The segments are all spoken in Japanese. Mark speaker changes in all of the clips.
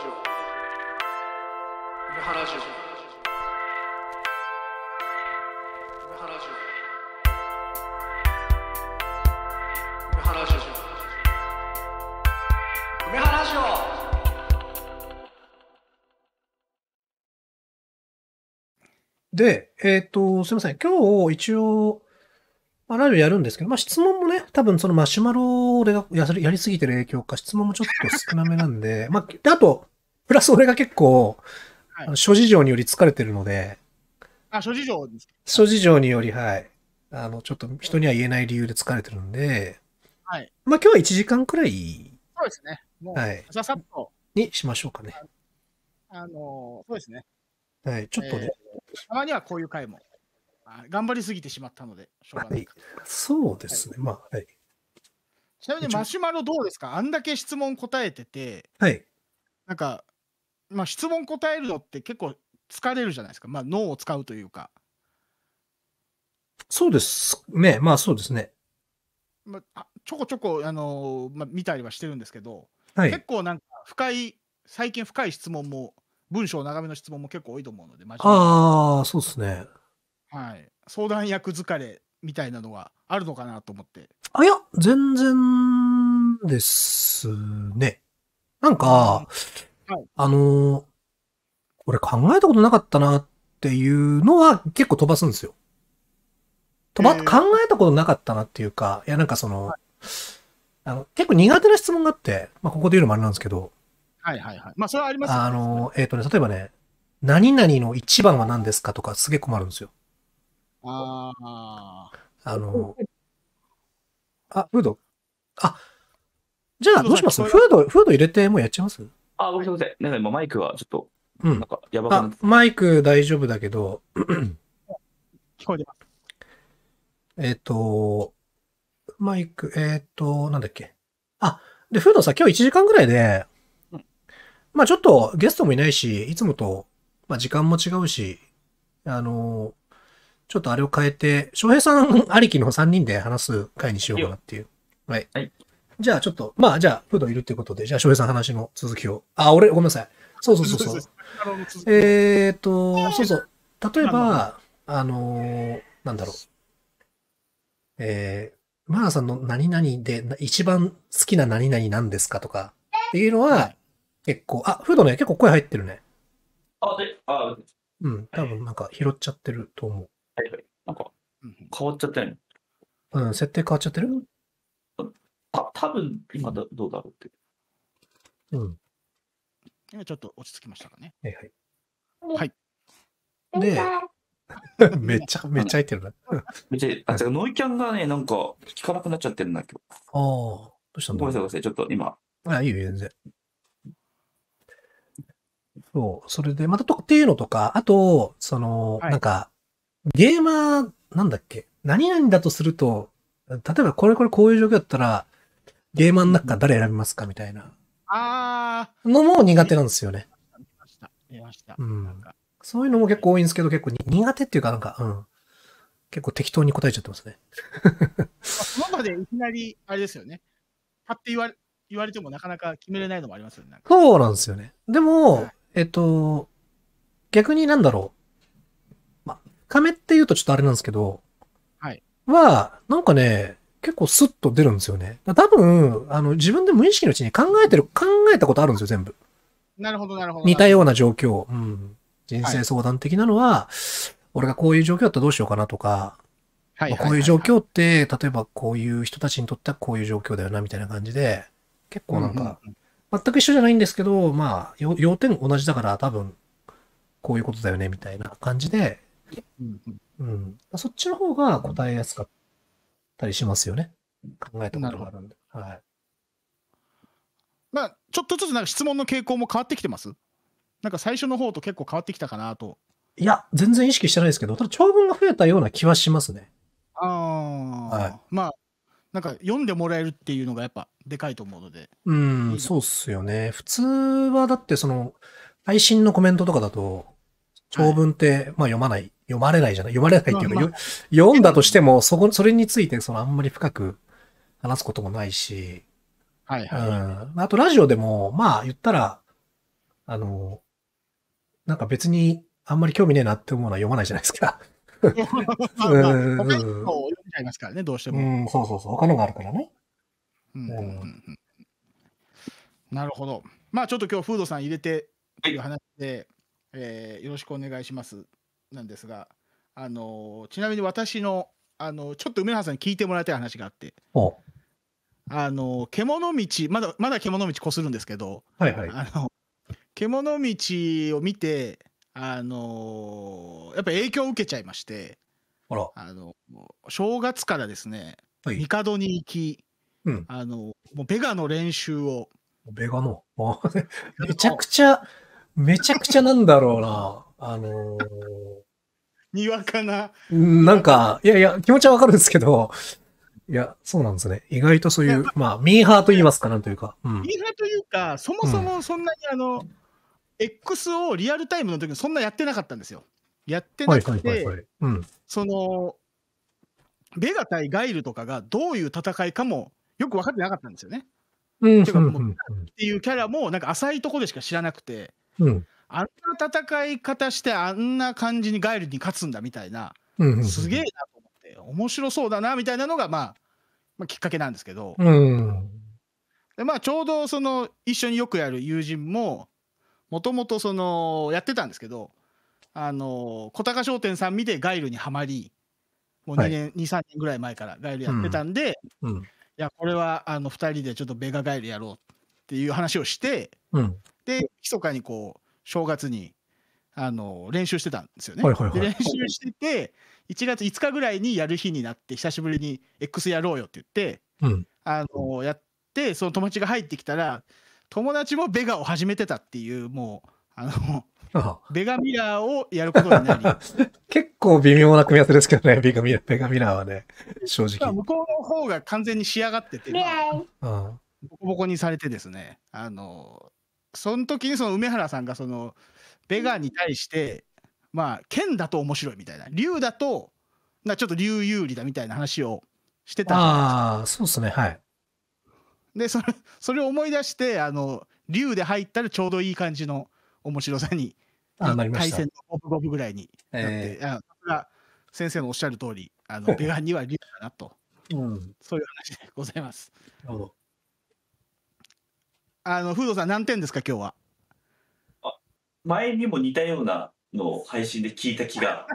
Speaker 1: ジオ梅原ジオ梅原ジオ梅原ジオ梅原ジオで、えっ、ー、と、すみません。今日、一応、まあ、ラジオやるんですけど、まあ、質問もね、多分そのマシュマロをややりすぎてる影響か、質問もちょっと少なめなんで、まあ、で、あと、プラス俺が結構、はい、諸事情により疲れてるので、
Speaker 2: あ、諸事情ですか
Speaker 1: 諸事情により、はい。あの、ちょっと人には言えない理由で疲れてるんで、はい。まあ、今日は1時間くらい、
Speaker 2: そうですね。もう、はい、ささっと。
Speaker 1: にしましょうかね。
Speaker 2: あの、そうですね。
Speaker 1: はい、ちょっとね、え
Speaker 2: ー、たまにはこういう回も。頑張りすぎてしまったので、
Speaker 1: しょうがないはい、そうですね、はい、まあ、はい。
Speaker 2: ちなみにマシュマロどうですかあんだけ質問答えてて、はい。なんか、まあ、質問答えるのって結構疲れるじゃないですか。まあ、脳を使うというか。
Speaker 1: そうですね。まあ、そうですね。
Speaker 2: まあ、ちょこちょこ、あのー、まあ、見たりはしてるんですけど、はい、結構なんか深い、最近深い質問も、文章長めの質問も結構多いと思うので、
Speaker 1: ああ、そうですね。
Speaker 2: はい、相談役疲れみたいなのはあるのかなと思って。
Speaker 1: あ、いや、全然ですね。なんか、はい、あの、俺考えたことなかったなっていうのは結構飛ばすんですよ。飛ば、えー、考えたことなかったなっていうか、いや、なんかその、はい、あの結構苦手な質問があって、まあ、ここで言うのもあれなんですけど、はいはいはい。まあ、それはあります、ね、あの、えっ、ー、とね、例えばね、何々の一番は何ですかとかすげえ困るんですよ。
Speaker 2: ああ。あの、
Speaker 1: あ、フード。あ、じゃあどうしますフード、フード入れてもうやっちゃいます
Speaker 3: あ、ごめんなさい。なんか今マイクはちょっと、うん。なんかやばかっ
Speaker 1: マイク大丈夫だけど、聞こえてます。えっ、ー、と、マイク、えっ、ー、と、なんだっけ。あ、で、フードさ、今日1時間ぐらいで、まあちょっとゲストもいないし、いつもと、まあ時間も違うし、あの、ちょっとあれを変えて、翔平さんありきの3人で話す回にしようかなっていう。はい。はい、じゃあちょっと、まあじゃあ、フードいるっていうことで、じゃあ翔平さん話の続きを。あ、俺、ごめんなさい。そうそうそうそう。えっと、そうそう。例えば、あのー、なんだろう。えー、マーさんの何々で一番好きな何々なんですかとかっていうのは、結構、あ、フードね、結構声入ってるね。
Speaker 3: あ、で、あ、
Speaker 1: うん、多分なんか拾っちゃってると思う。はい
Speaker 3: はい。なんか、変わっちゃってる
Speaker 1: うん、設定変わっちゃってる
Speaker 3: た多分今だどうだろうって。
Speaker 1: うん。
Speaker 2: 今ちょっと落ち着きましたかね。はいはい。
Speaker 3: はい。で、めち
Speaker 1: ゃめちゃ入ってるな。
Speaker 3: めちゃ、あ、違う、ノイキャンがね、なんか効かなくなっちゃってるな、今日。
Speaker 1: ああ、ど
Speaker 3: うしたのごめんなさい、ごめんなさい、ちょっと今。
Speaker 1: あ、いいよ、全然。そう、それで、またと、っていうのとか、あと、その、はい、なんか、ゲーマー、なんだっけ何々だとすると、例えばこれこれこういう状況だったら、ゲーマーの中から誰選びますかみたいな。ああ。のも苦手なんですよね。見ました。見ました。うん。そういうのも結構多いんですけど、結構苦手っていうかなんか、うん。結構適当に答えちゃってますね。
Speaker 2: その場でいきなり、あれですよね。パって言われ、言われてもなかなか決めれないのもありますよね。
Speaker 1: そうなんですよね。でも、えっと、逆になんだろう。亀って言うとちょっとあれなんですけど、はい。は、なんかね、結構スッと出るんですよね。多分、あの、自分で無意識のうちに考えてる、考えたことあるんですよ、全部。
Speaker 2: なるほど、なるほ
Speaker 1: ど。似たような状況。うん。人生相談的なのは、はい、俺がこういう状況だったらどうしようかなとか、はい、こういう状況って、例えばこういう人たちにとってはこういう状況だよな、みたいな感じで、結構なんか、うんうん、全く一緒じゃないんですけど、まあ、要点同じだから多分、こういうことだよね、みたいな感じで、うん。そっちの方が答えやすかったりしますよね。考えたことがあるんで。はい。まあ、ちょっとずつなんか質問の傾
Speaker 2: 向も変わってきてますなんか最初の方と結構変わってきたかなと。いや、全然意識して
Speaker 1: ないですけど、ただ長文が増えたような気はしますね。
Speaker 2: ああ、はい、まあ、なんか読んでもらえるっていうのがやっぱでかいと思うので。
Speaker 1: うん、そうっすよね。普通はだってその、配信のコメントとかだと、長文って、まあ読まない、読まれないじゃない、読まれないっていうか、まあまあ、読んだとしても、そこ、それについて、そのあんまり深く話すこともないし、はいはい、はい、うん。あとラジオでも、まあ言ったら、あの、なんか別にあんまり興味ねえなって思うのは読まないじゃないですか。ま
Speaker 2: あ、
Speaker 1: まあ、うん他のを読んじゃいますからね、どうしても。うん、そうそうそう。他のがあるからね。
Speaker 2: うん。うん、なるほど。まあちょっと今日、フードさん入れてという話で、えー、よろしくお願いしますなんですが、あのー、ちなみに私の、あのー、ちょっと梅原さんに聞いてもらいたい話があって、あのー、獣道、まだ、まだ獣道こするんですけど、はいはい、あの獣道を見て、あのやっぱ影響を受けちゃいまして、ああの正月からですね、はい、帝に
Speaker 1: 行き、うん、あのもうベガの練習を。ベガの めちゃくちゃめちゃくちゃなんだろうな。あのー、にわかな。なんか、いやいや、気持ちはわかるんですけど、いや、そうなんですね。意外とそういう、まあ、ミーハーと言いますか、なんというか。うん、ミ
Speaker 2: ーハーというか、そもそもそんなにあの、うん、X をリアルタイムの時にそんなやってなかったんですよ。やってなくて、その、ベガ対ガイルとかがどういう戦いかもよく分かってなかったんですよね。うん、っていうキャラも、なんか浅いとこでしか知らなくて。うん、あんな戦い方してあんな感じにガイルに勝つんだみたいな、うん、すげえなと思って面白そうだなみたいなのが、まあ、まあきっかけなんですけど、うんでまあ、ちょうどその一緒によくやる友人ももともとそのやってたんですけどあの小高商店さん見てガイルにはまりもう2年、はい、23年ぐらい前からガイルやってたんで、うん、いやこれはあの2人でちょっとベガガイルやろうっていう話をして、うん、で密かにこう正月にあの練習してたんですよね。はいはいはい、で練習してて1月5日ぐらいにやる日になって久しぶりに X やろうよって言って、うん、あのやってその友達が入ってきたら友達もベガを始めてたっていうもうあの。ああベガミラーをやることになり
Speaker 1: 結構微妙な組み合わせですけどねベガミラーベガミラーはね正直
Speaker 2: 向こうの方が完全に仕上がってて、まあ、ボコボコにされてですね、あの、その時にその梅原さんがその、ベガに対して、まあ、剣だと面白いみたいな、竜だと、なちょっと竜有利だみたいな話をしてたああ、そうですね、はい。で、それ、それを思い出して、あの、竜で入ったらちょうどいい感じの面白さに、
Speaker 1: あな対戦の
Speaker 2: 五分五分ぐらいになって、えー、あ先生のおっしゃる通り、あの、ベガンには竜だなと。うん、そういう話でございます。なるほど。あの、フードさん何点ですか、今日は。
Speaker 3: 前にも似たようなのを配信で聞いた気が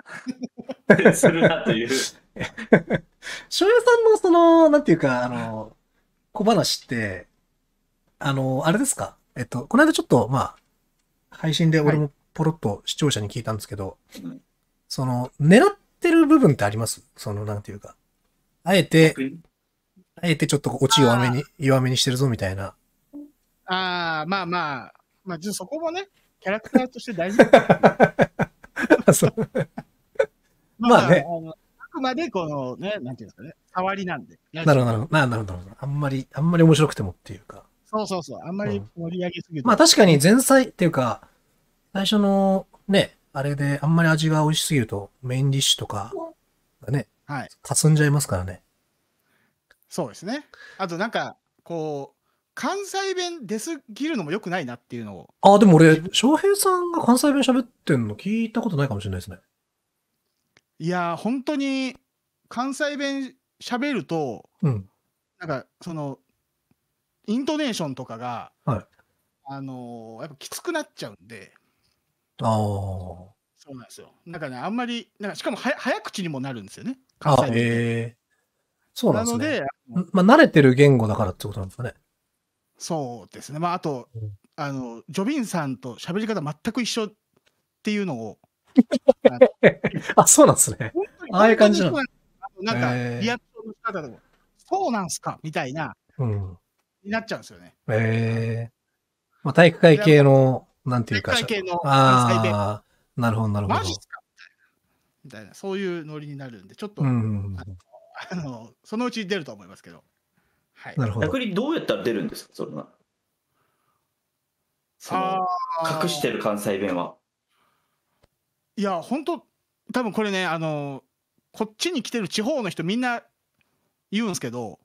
Speaker 1: するなという。翔平さんのその、なんていうか、あの、小話って、あの、あれですかえっと、この間ちょっと、まあ、配信で俺もポロッと視聴者に聞いたんですけど、はい、その、狙ってる部分ってありますその、なんていうか。あえて、あえてちょっと落ち弱めに、弱めにしてるぞみたいな。
Speaker 2: ああ、まあまあ、まあ、ちょそこもね、キャラクターとして大事だ まあね。あくまでこのね、なんていうんですかね、触りなんで。なるほど、なるほ
Speaker 1: ど、なるあんまり、あんまり面白くてもっていうか。
Speaker 2: そうそうそう、あんまり盛り上げすぎる、うん、まあ確かに
Speaker 1: 前菜っていうか、最初のね、あれであんまり味が美味しすぎると、メインディッシュとかがね、はい、かすんじゃいますからね。そうで
Speaker 2: すね。あとなんか、こう、関西弁出すぎるのもよくないなっていうのを。
Speaker 1: あでも俺、翔平さんが関西弁喋ってんの聞いたことないかもしれないですね。
Speaker 2: いやー、本当に関西弁喋ると、うん、なんかその、イントネーションとかが、はい、あのー、やっぱきつくなっちゃうんで。
Speaker 1: ああ。そうなんで
Speaker 2: すよ。なんかね、あんまり、なんかしかもは早口にもなるんですよね。
Speaker 1: 関西弁。あ、えー、そうなんですね。なので、まあ、慣れてる言語だからってことなんですかね。
Speaker 2: そうですね。まあ、あと、うん、あの、ジョビンさんと喋り方全く一緒っていうのを。あ
Speaker 1: あ、そうなんですね。
Speaker 2: ああいう感じなのなんか、リアクションの仕方でも、そうなんすかみたいな、うん、になっちゃうんですよね。
Speaker 1: へえー、まあ、体育会系の、なんていうか、体育会系の、ああ、なるほど、なるほど。マジっすか
Speaker 2: みたいな、そういうノリになるんで、ちょっと、うん、あの、そのうち出ると思いますけど。
Speaker 3: はい、なるほど逆にどうやったら出るんですかそれはその隠してる関西弁は
Speaker 2: いや本当多分これねあのこっちに来てる地方の人みんな言うんですけど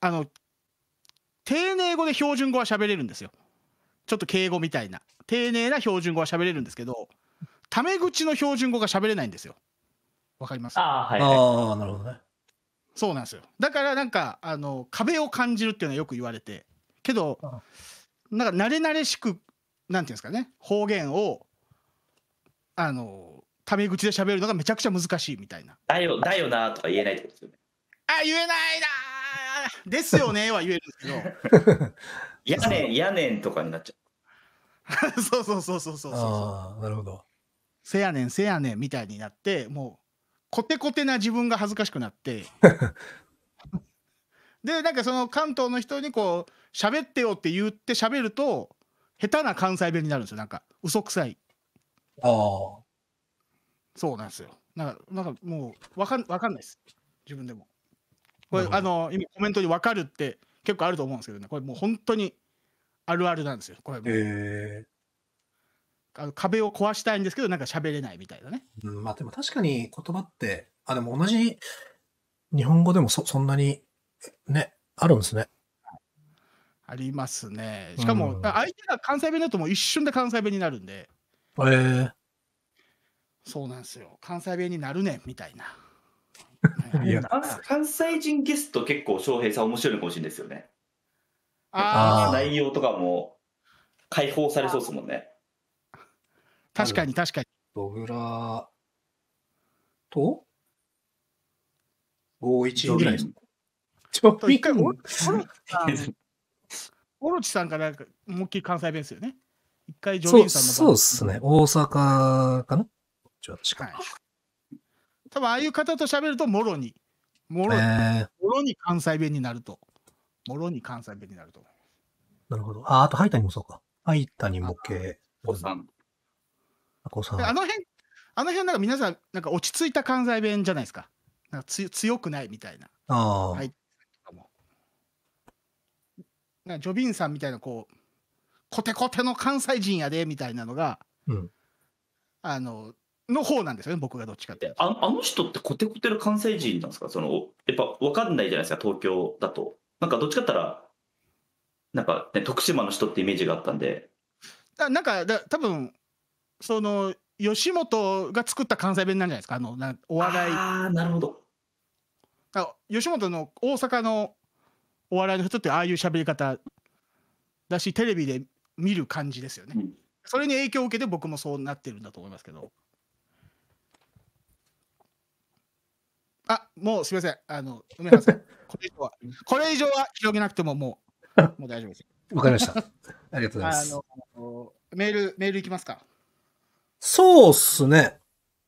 Speaker 2: あの丁寧語で標準語は喋れるんですよちょっと敬語みたいな丁寧な標準語は喋れるんですけどタメ口の標準語が喋れないんですよわかります
Speaker 1: ああはい、はい、ああなるほどね
Speaker 2: そうなんですよだからなんかあの壁を感じるっていうのはよく言われてけどなんか慣れ慣れしくなんていうんですかね方言をあのタメ口で喋るのがめちゃくちゃ難しいみたいな。
Speaker 3: だよだよなとか言えないってことですよね。あ言えないなですよね は言えるんです
Speaker 2: けど。やねんやね
Speaker 3: んとかになっち
Speaker 2: ゃう。そうそうそうそうそうそう。なるほど。せやねんせやねんみたいになってもコテコテな自分が恥ずかしくなって でなんかその関東の人にこう喋ってよって言って喋ると下手な関西弁になるんですよなんか嘘くさいああそうなんですよなんかなんかもう分かん分かんないです自分でもこれあの今コメントに「分かる」って結構あると思うんですけどねこれもう本当にあるあるなんですよこれも。えーあの壁を壊したいんですけど、なんか喋れないみたいなね。うん、まあでも確かに言葉っ
Speaker 1: て、あ、でも同じ日本語でもそそんなに、ね、あるんですね。ありますね。しかも、うん、
Speaker 2: 相手が関西弁だともう一瞬で関西弁になるんで。えー、そうなんですよ。関西弁になるねみたいな。
Speaker 3: いや関西人ゲスト結構翔平さん面白いかもしれないですよね。ああ。内容とかも解放されそうですもんね。
Speaker 2: 確かに確かに。ドグラ
Speaker 1: と51ぐらいち
Speaker 2: ょっと一回オロチさん、オロチさんかなんか、思いっきり関西弁ですよね。一回ジョーさんのそうです
Speaker 1: ね。大阪かな確っに。はい、
Speaker 2: 多分ああいう方と喋ると、もろに、もろに、えー、もろに関西弁になると。もろに関西弁になると。
Speaker 1: なるほど。あ、あと、ハイタにもそうか。ハイタにも系。おさん。あこさん。あ
Speaker 2: の辺、あの辺なんか皆さん、なんか落ち着いた関西弁じゃないですか。なんかつ強くないみたいな。
Speaker 1: ああ。はい。
Speaker 2: なんかジョビンさんみたいなこうコテコテの関西人やでみたいなのが、うん、あのの方なんですよね僕がどっちかっ
Speaker 3: てああの人ってコテコテの関西人なんですかそのやっぱ分かんないじゃないですか東京だとなんかどっちかったらなんか、ね、徳島の人ってイメージがあったんで
Speaker 2: あなんかだ多分その吉本が作った関西弁なんじゃないですかあのなお笑いあなるほどあ吉本の大阪のお笑いの人ってああいう喋り方だしテレビで見る感じですよね、うん、それに影響を受けて僕もそうなってるんだと思いますけどあもうすみませんあの梅原さん これ以上はこれ以上は広げなくてももう もう大丈夫です
Speaker 1: わかりましたありがとうございます
Speaker 2: メールメールいきますか
Speaker 1: そうっすね。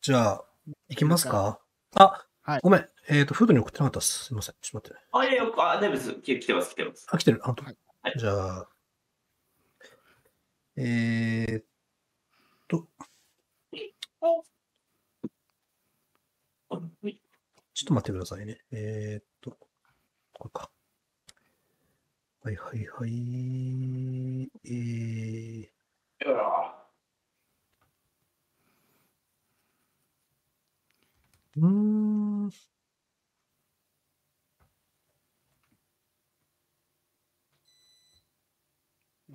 Speaker 1: じゃあ、いきますか。あ、はい、ごめん。えっ、ー、と、フードに送ってなかったっす。すみません。ちょっと待って。
Speaker 3: あ、いやいや、あ、大丈夫です。来てます、来てます。あ、来てる。あ、はい、じゃあ、
Speaker 1: えー、っと。ちょっと待ってくださいね。えー、っと、これか。はいはいはい。えー。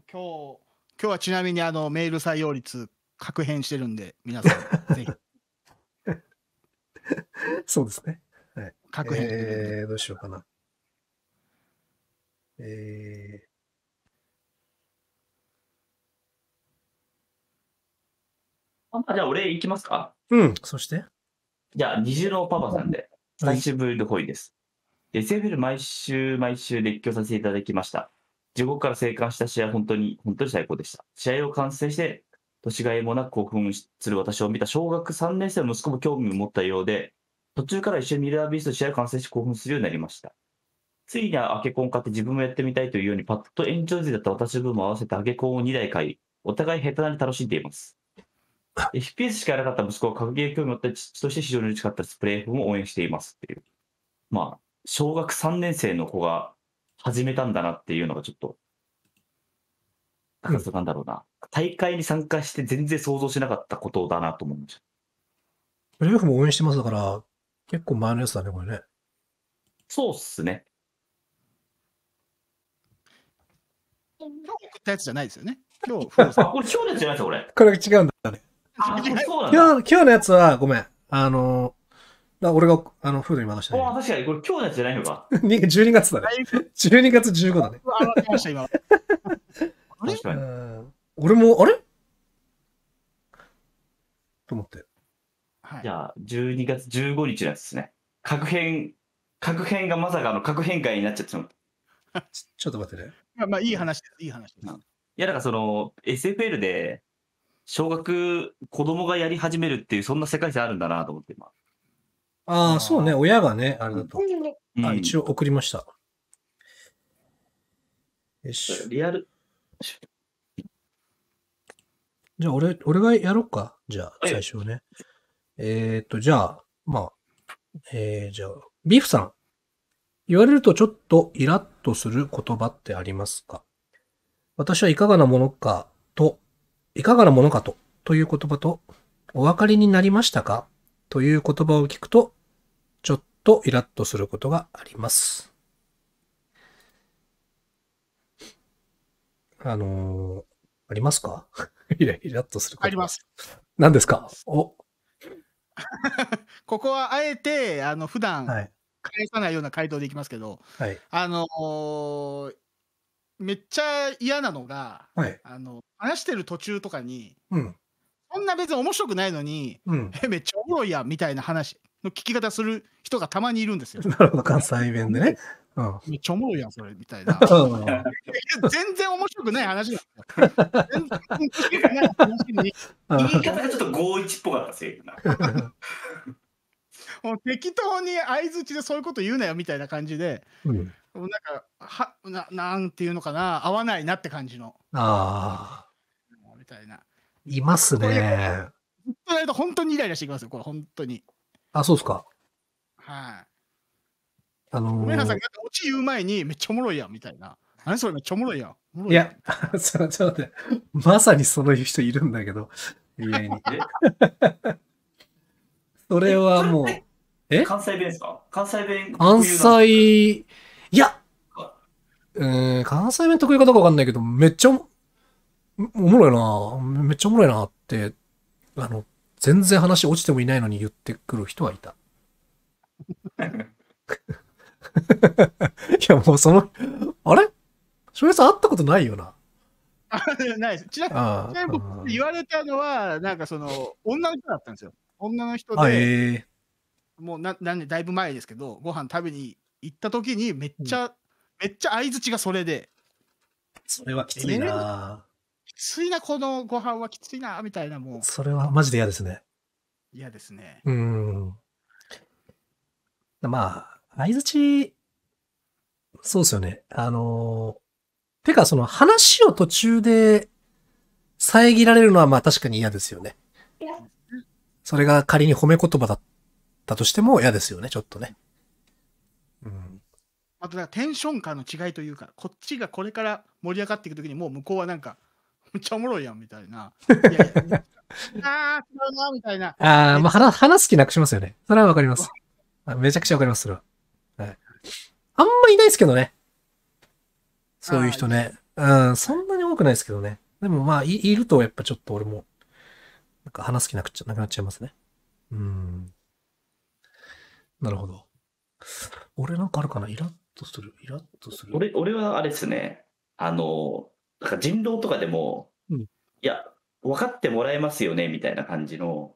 Speaker 2: 今日今日はちなみにあのメール採用率、確変してるんで、皆さん、ぜひ。
Speaker 1: そうですね。はい。確変えー、どうしようかな。え
Speaker 3: ー、あじゃあ俺行きますか
Speaker 1: うん、そして
Speaker 3: じゃあ、虹郎パパさんで、久しぶりの恋です。SFL 毎週毎週列挙させていただきました。地獄から生還した試合は本当に、本当に最高でした。試合を完成して、年がいもなく興奮する私を見た小学3年生の息子も興味を持ったようで、途中から一緒にミラービースト試合を完成して興奮するようになりました。ついにはアケコン買って自分もやってみたいというように、パッと延長時だった私の分も合わせてアケコンを2台買い、お互い下手なに楽しんでいます。FPS しかやらなかった息子は格ゲー興味を持った父として非常に嬉しかったです。プレイフも応援していますっていう。まあ、小学3年生の子が始めたんだなっていうのがちょっと、なんだろうな、大会に参加して全然想像しなかったことだなと思いました。
Speaker 1: プレーオフも応援してますだから、結構前のやつだね、これね。そうっすね。
Speaker 2: 今ったやつじゃないですよね。今日、これ今日の
Speaker 3: やつじゃないですよ、こ
Speaker 1: れ。これ違うんだね。
Speaker 3: あ、そうなんだ。
Speaker 1: 今日、今日のやつは、ごめん。あの、あ、俺が、あの、フードに回したね。あ、
Speaker 3: 確かに、これ今日のやつじゃないのか。
Speaker 1: 12 月だね。12月15だね。あ、わかりました、今。確かに。俺も、あれと思って。はい。じゃあ、12
Speaker 3: 月15日なんですね。核変、核変がまさかの核変会になっちゃってしまっ
Speaker 1: た。ちょっと待ってね。まあ、まあ、いい話です、いい話で
Speaker 3: す。いや、だからその、SFL で、小学、子供がやり始めるっていう、そんな世界線あるんだなと思って、今。
Speaker 1: ああ、そうね。親がね、あれだと。あ一応送りました。よし。リアル。じゃあ、俺、俺がやろうか。じゃあ、最初ね。えっ、ー、と、じゃあ、まあ、えー、じゃあ、ビーフさん。言われるとちょっとイラッとする言葉ってありますか私はいかがなものかと、いかがなものかと、という言葉と、お分かりになりましたかという言葉を聞くと、とイラッとすることがあります。あのー、ありますか イライラッとすること。あります。何ですかお
Speaker 2: ここはあえて、あの、普段、返さないような回答でいきますけど、はい、あのー、めっちゃ嫌なのが、はい、あの、話してる途中とかに、うん、そんな別に面白くないのに、うん、めっちゃおもろいやみたいな話の聞き方する人がたまにいるんですよ。
Speaker 1: なるほど、関西弁でね。うん、めっちゃおもろいやん、それみたいな。
Speaker 2: 全然面白くない話だ。全然面白 言い方がちょっと強一っぽかったせいな。もう適当に相づちでそういうこと言うなよみたいな感じで、うん、なんかはな、なんていうのかな、合わないなって感じの。ああ。みたいな。
Speaker 1: いますね。
Speaker 2: 本当にイライラしてきますよ、これ、本当に。あ、そうですか。はい。
Speaker 1: あのー、梅原さんが
Speaker 2: 落ち言う前にめっちゃおもろいやんみたいな。何それめっちゃおもろいや
Speaker 1: ん。いや、ちょっと待って。まさにそういう人いるんだけど、意外に。それはもう。
Speaker 3: え関西弁ですか関西弁関西、
Speaker 1: いやうん、関西弁得意かどうかわかんないけど、めっちゃおもろいなめっちゃおもろいなって、あの、全然話落ちてもいないのに言ってくる人はいた。いや、もうその、あれ翔平さん会ったことないよな。
Speaker 2: あないです。ちなみに僕言われたのは、なんかその、女の人だったんですよ。女の人で、もうななんでだいぶ前ですけど、ご飯食べに行った時にめっちゃ、うん、めっちゃ相づちがそれで。
Speaker 1: それはきついな。
Speaker 2: ついな、このご飯はきついな、みたいな、もう。それは
Speaker 1: マジで嫌ですね。
Speaker 2: 嫌ですね。
Speaker 1: うん。まあ、相づち、そうですよね。あの、てか、その話を途中で遮られるのはまあ確かに嫌ですよね。それが仮に褒め言葉だったとしても嫌ですよね、ちょっとね。
Speaker 2: うん。あと、テンション感の違いというか、こっちがこれから盛り上がっていくときにもう向こうはなんか、めっちゃおもろいやんみたいな。ああ、違うな、みたいな。
Speaker 1: ああ、まあ話、す気なくしますよね。それはわかります。めちゃくちゃわかります、それは。はい。あんまいないですけどね。そういう人ね。うん、そんなに多くないですけどね。でもまあ、いいるとやっぱちょっと俺も、なんか話す気なくちゃなくなっちゃいますね。うん。なるほど。俺なんかあるかなイラッとする。イラッとする。
Speaker 3: 俺、俺はあれですね。あの、だから人狼とかでも、うん、いや、分かってもらえますよね、みたいな感じの、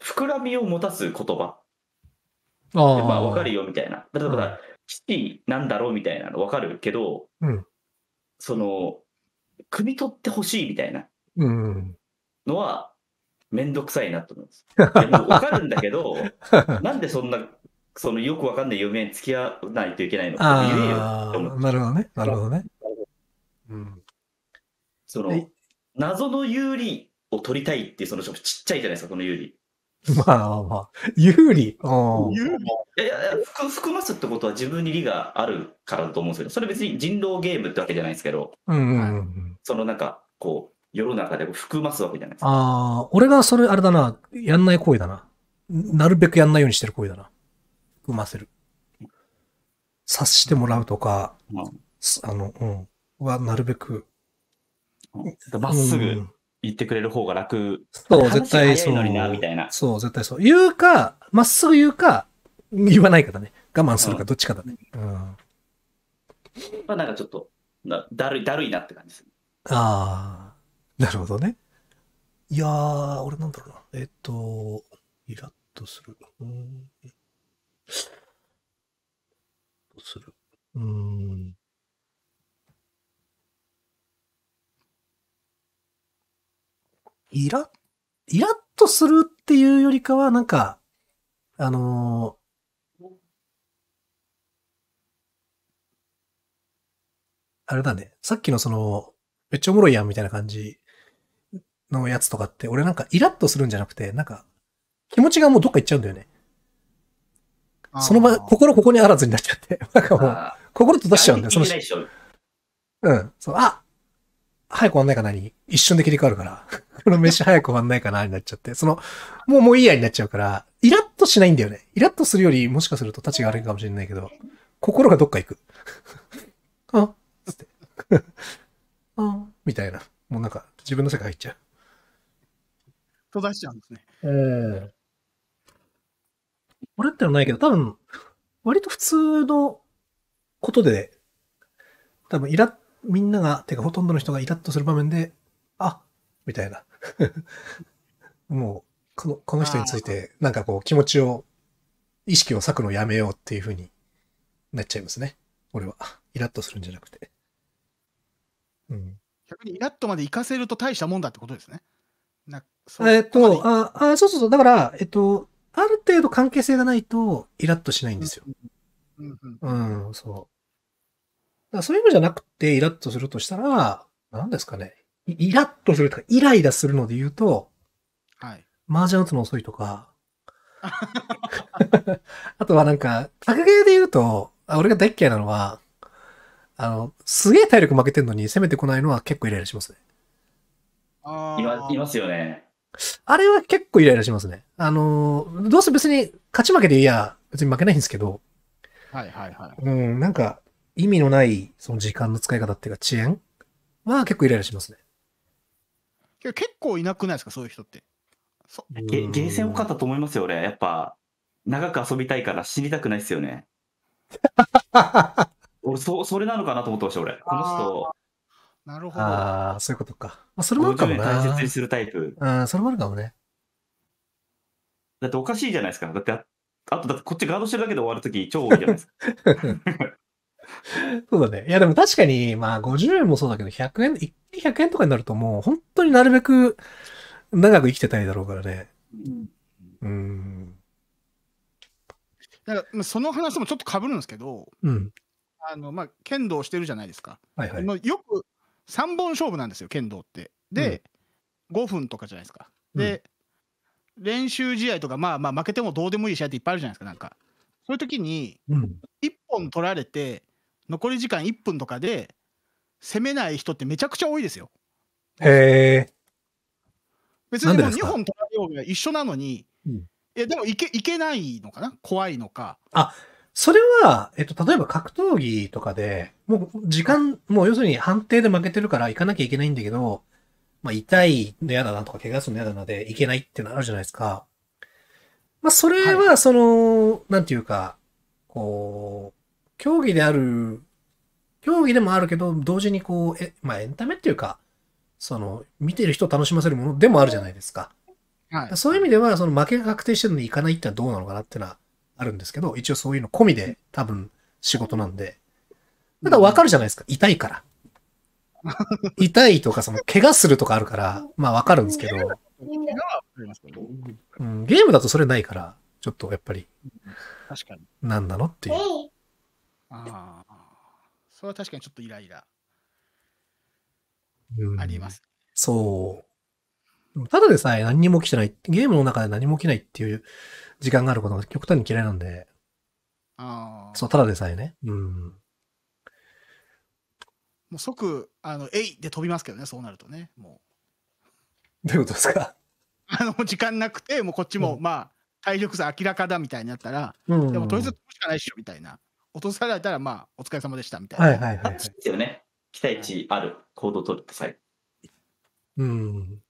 Speaker 3: 膨らみを持たす言葉。
Speaker 2: あまあ、分か
Speaker 3: るよ、みたいな。だから、基地なんだろう、みたいなの分かるけど、うん、その、汲み取ってほしい、みたいなのは、めんどくさいなと思います。分かるんだけど、なんでそんな、そのよく分かんない嫁に付き合わないといけないのか言え
Speaker 1: よ思って。なるほどね。なるほどね。
Speaker 3: うん、その、謎の有利を取りたいっていう、そのちっちゃいじゃないですか、この有利。
Speaker 1: まあまあ、有利。有利い
Speaker 3: やいや含、含ますってことは自分に利があるからだと思うんですけど、それ別に人狼ゲームってわけじゃないですけど、うんうんうん、そのなんか、こう、世の中で含ますわけじゃない
Speaker 1: ですか。ああ、俺がそれあれだな、やんない行為だな。なるべくやんないようにしてる行為だな。含ませる。察してもらうとか、うん、あの、うん。はなるべく。まっすぐ
Speaker 3: 言ってくれる方が楽。うん、そう、絶対そう。そ
Speaker 1: う、絶対そう。言うか、まっすぐ言うか、言わないかだね。我慢するか、どっちかだね。うん。ま
Speaker 3: あなんかちょっと、だるい、だるいなって感じです
Speaker 1: ああ、なるほどね。いやー、俺なんだろうな。えっ、ー、と、イラッとする。うん。どうする。う
Speaker 3: ん。
Speaker 1: イラ、イラッとするっていうよりかは、なんか、あのー、あれだね。さっきのその、めっちゃおもろいやんみたいな感じのやつとかって、俺なんかイラッとするんじゃなくて、なんか、気持ちがもうどっか行っちゃうんだよね。その場、心ここにあらずになっちゃって。なんかもう、心と出しちゃうんだよ、その。うん。そう、あ早く終わんないかなに、一瞬で切り替わるから、この飯早く終わんないかなになっちゃって、その、もうもういいやになっちゃうから、イラッとしないんだよね。イラッとするより、もしかすると立ちが悪いかもしれないけど、心がどっか行く。あ、つって。あ、みたいな。もうなんか、自分の世界入っちゃう。
Speaker 2: 閉ざしちゃうんですね。
Speaker 1: ええー。俺ってのないけど、多分、割と普通のことで、多分イラッみんなが、てかほとんどの人がイラッとする場面で、あみたいな。もう、この、この人について、なんかこう気持ちを、意識を割くのやめようっていうふうになっちゃいますね。俺は。イラッとするんじゃなくて。
Speaker 2: うん。逆にイラッとまで行かせると大し
Speaker 1: たもんだってことですね。なえっと、ああ、そうそうそう。だから、えっと、ある程度関係性がないと、イラッとしないんですよ。うん、うん、そう。だそういうのじゃなくて、イラッとするとしたら、何ですかね。イラッとするとか、イライラするので言うと、はい。麻雀打つの遅いとか、あとはなんか、格ゲーで言うと、俺が大嫌いなのは、あの、すげえ体力負けてんのに攻めてこないのは結構イライラしますね。あいますよね。あれは結構イライラしますね。あの、どうせ別に勝ち負けでいや、別に負けないんですけど。はいはいはい。うん、なんか、意味のないその時間の使い方っていうか遅延は結構イライラしますね。
Speaker 2: 結構いなくないですか、そういう人って。
Speaker 1: そゲゲーセン多かったと思いますよ、俺。やっ
Speaker 3: ぱ、長く遊びたいから死にたくないっすよね。俺そ、それなのかなと思ってました、俺。この人。
Speaker 1: なるほど。ああ、そういうことか。まあ、そ
Speaker 3: れもあるかも大切にするタイプ。
Speaker 1: うん、それもあるかもね。
Speaker 3: だっておかしいじゃないですか。だって、あと、だってこっちガードしてるだけで終わるとき超多いじゃないですか。
Speaker 1: そうだね。いや、でも確かに、まあ、50円もそうだけど、100円、1 0 0円とかになるともう、本当になるべく長く生きてたいだろうからね。うん。
Speaker 2: なんか、その話もちょっとかぶるんですけど、うん。あの、まあ、剣道してるじゃないですか。はいはい。よく、3本勝負なんですよ、剣道って。で、うん、5分とかじゃないですか。で、うん、練習試合とか、まあまあ、負けてもどうでもいい試合っていっぱいあるじゃないですか、なんか。そういう時に、1本取られて、残り時間1分とかで攻めない人ってめちゃくちゃ多いですよ。へ
Speaker 1: え。別にもう2本
Speaker 2: 取られようが一緒なのに、いや、でもいけいけないのかな怖いのか。
Speaker 1: あそれは、えっと、例えば格闘技とかで、もう時間、もう要するに判定で負けてるから行かなきゃいけないんだけど、まあ痛いの嫌だなとか怪我するの嫌だなで行けないってなるじゃないですか。まあそれは、その、はい、なんていうか、こう、競技である、競技でもあるけど、同時にこう、え、まあエンタメっていうか、その、見てる人を楽しませるものでもあるじゃないですか。はい、そういう意味では、その負けが確定してるのに行かないってのはどうなのかなっていうのはあるんですけど、一応そういうの込みで多分仕事なんで。ただわかるじゃないですか。痛いから。痛いとか、その、怪我するとかあるから、まあわかるんですけど。ゲームだとそれないから、ちょっとやっぱり、確かに。何なのっ
Speaker 2: ていう。ああ。それは確かにちょっとイライラ
Speaker 1: あります。そう。ただでさえ何にも起きてない、ゲームの中で何も起きないっていう時間があることが極端に嫌いなんで。あそう、ただでさえね。うん。も
Speaker 2: う即、あの、えいで飛びますけどね、そうなるとね、もう。どういうことですかあの、時間なくて、もうこっちも、うん、まあ、体力差明らかだみたいになったら、うん、でもとりあえず飛ぶしかないっしょ、みたいな。落とされたら、まあ、お疲れ様でした
Speaker 3: みたいな。はいはいはい、はい。ですよね。期待値ある行動を取るって最
Speaker 2: うん。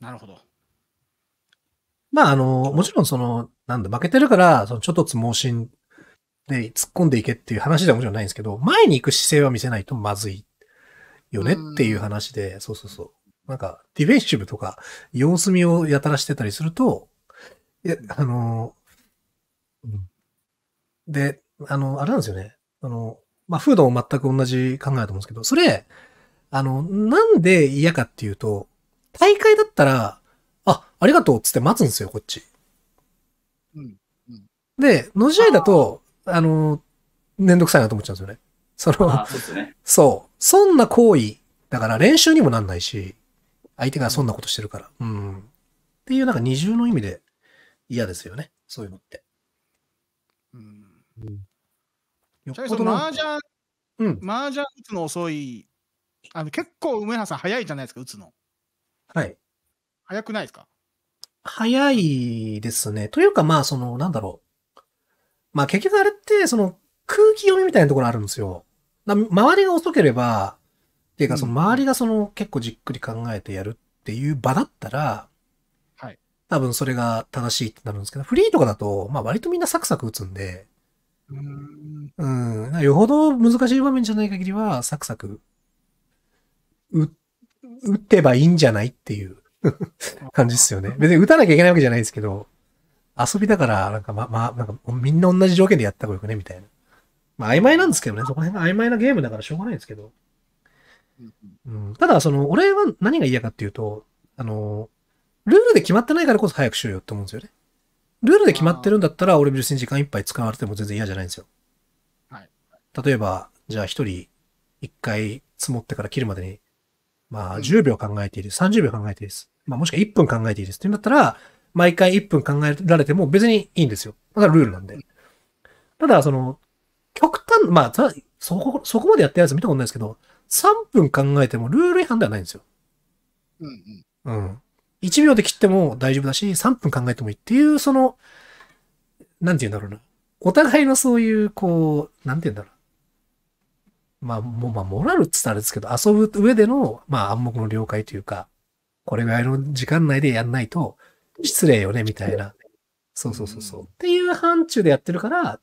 Speaker 2: なるほど。
Speaker 1: まあ、あの、もちろんその、なんだ、負けてるから、その、ちょっとつ盲信で突っ込んでいけっていう話ではもちろんないんですけど、前に行く姿勢は見せないとまずいよねっていう話で、うそうそうそう。なんか、ディフェンシブとか、様子見をやたらしてたりすると、いや、あの、で、あの、あれなんですよね。あの、まあ、フードも全く同じ考えだと思うんですけど、それ、あの、なんで嫌かっていうと、大会だったら、あ、ありがとうっつって待つんですよ、こっち。うん。で、の試合だと、あの、めんどくさいなと思っちゃうんですよね。その、そう、ねそう、そんな行為、だから練習にもなんないし、相手がそんなことしてるから。うん。っていうなんか二重の意味で嫌ですよね。そういうのって。よっぽどマージャン、うん、マージャン打つの遅い、あの結構梅原さん早いじゃないですか、打つの。はい。早くないですか早いですね。というか、まあ、その、なんだろう。まあ、結局あれって、その、空気読みみたいなところあるんですよ。周りが遅ければ、っていうか、その、周りがその、結構じっくり考えてやるっていう場だったら、はい。多分それが正しいってなるんですけど、フリーとかだと、まあ、割とみんなサクサク打つんで、うん。ん、よほど難しい場面じゃない限りは、サクサク、打ってばいいんじゃないっていう 感じですよね。別に打たなきゃいけないわけじゃないですけど、遊びだから、なんかま、まあ、なんかみんな同じ条件でやった方がよくね、みたいな。まあ曖昧なんですけどね、そこら辺が曖昧なゲームだからしょうがないですけど。うん、ただ、その、俺は何が嫌かっていうと、あの、ルールで決まってないからこそ早くしようよって思うんですよね。ルールで決まってるんだったら、俺別に時間いっぱい使われても全然嫌じゃないんですよ。はい。例えば、じゃあ一人一回積もってから切るまでに、まあ10秒考えている、30秒考えていいです。まあもしくは1分考えていいですってなうんだったら、毎回1分考えられても別にいいんですよ。だからルールなんで。ただ、その、極端、まあ、そこ、そこまでやってるやつ見たことないですけど、3分考えてもルール違反ではないんですよ。うんうん。うん。1秒で切っても大丈夫だし、3分考えてもいいっていう、その、なんて言うんだろうな。お互いのそういう、こう、なんて言うんだろう。まあ、もう、まあ、モラルって言ったらあれですけど、遊ぶ上での、まあ、暗黙の了解というか、これぐらいの時間内でやんないと、失礼よね、みたいな。そうそうそうそう。っていう範疇でやってるから、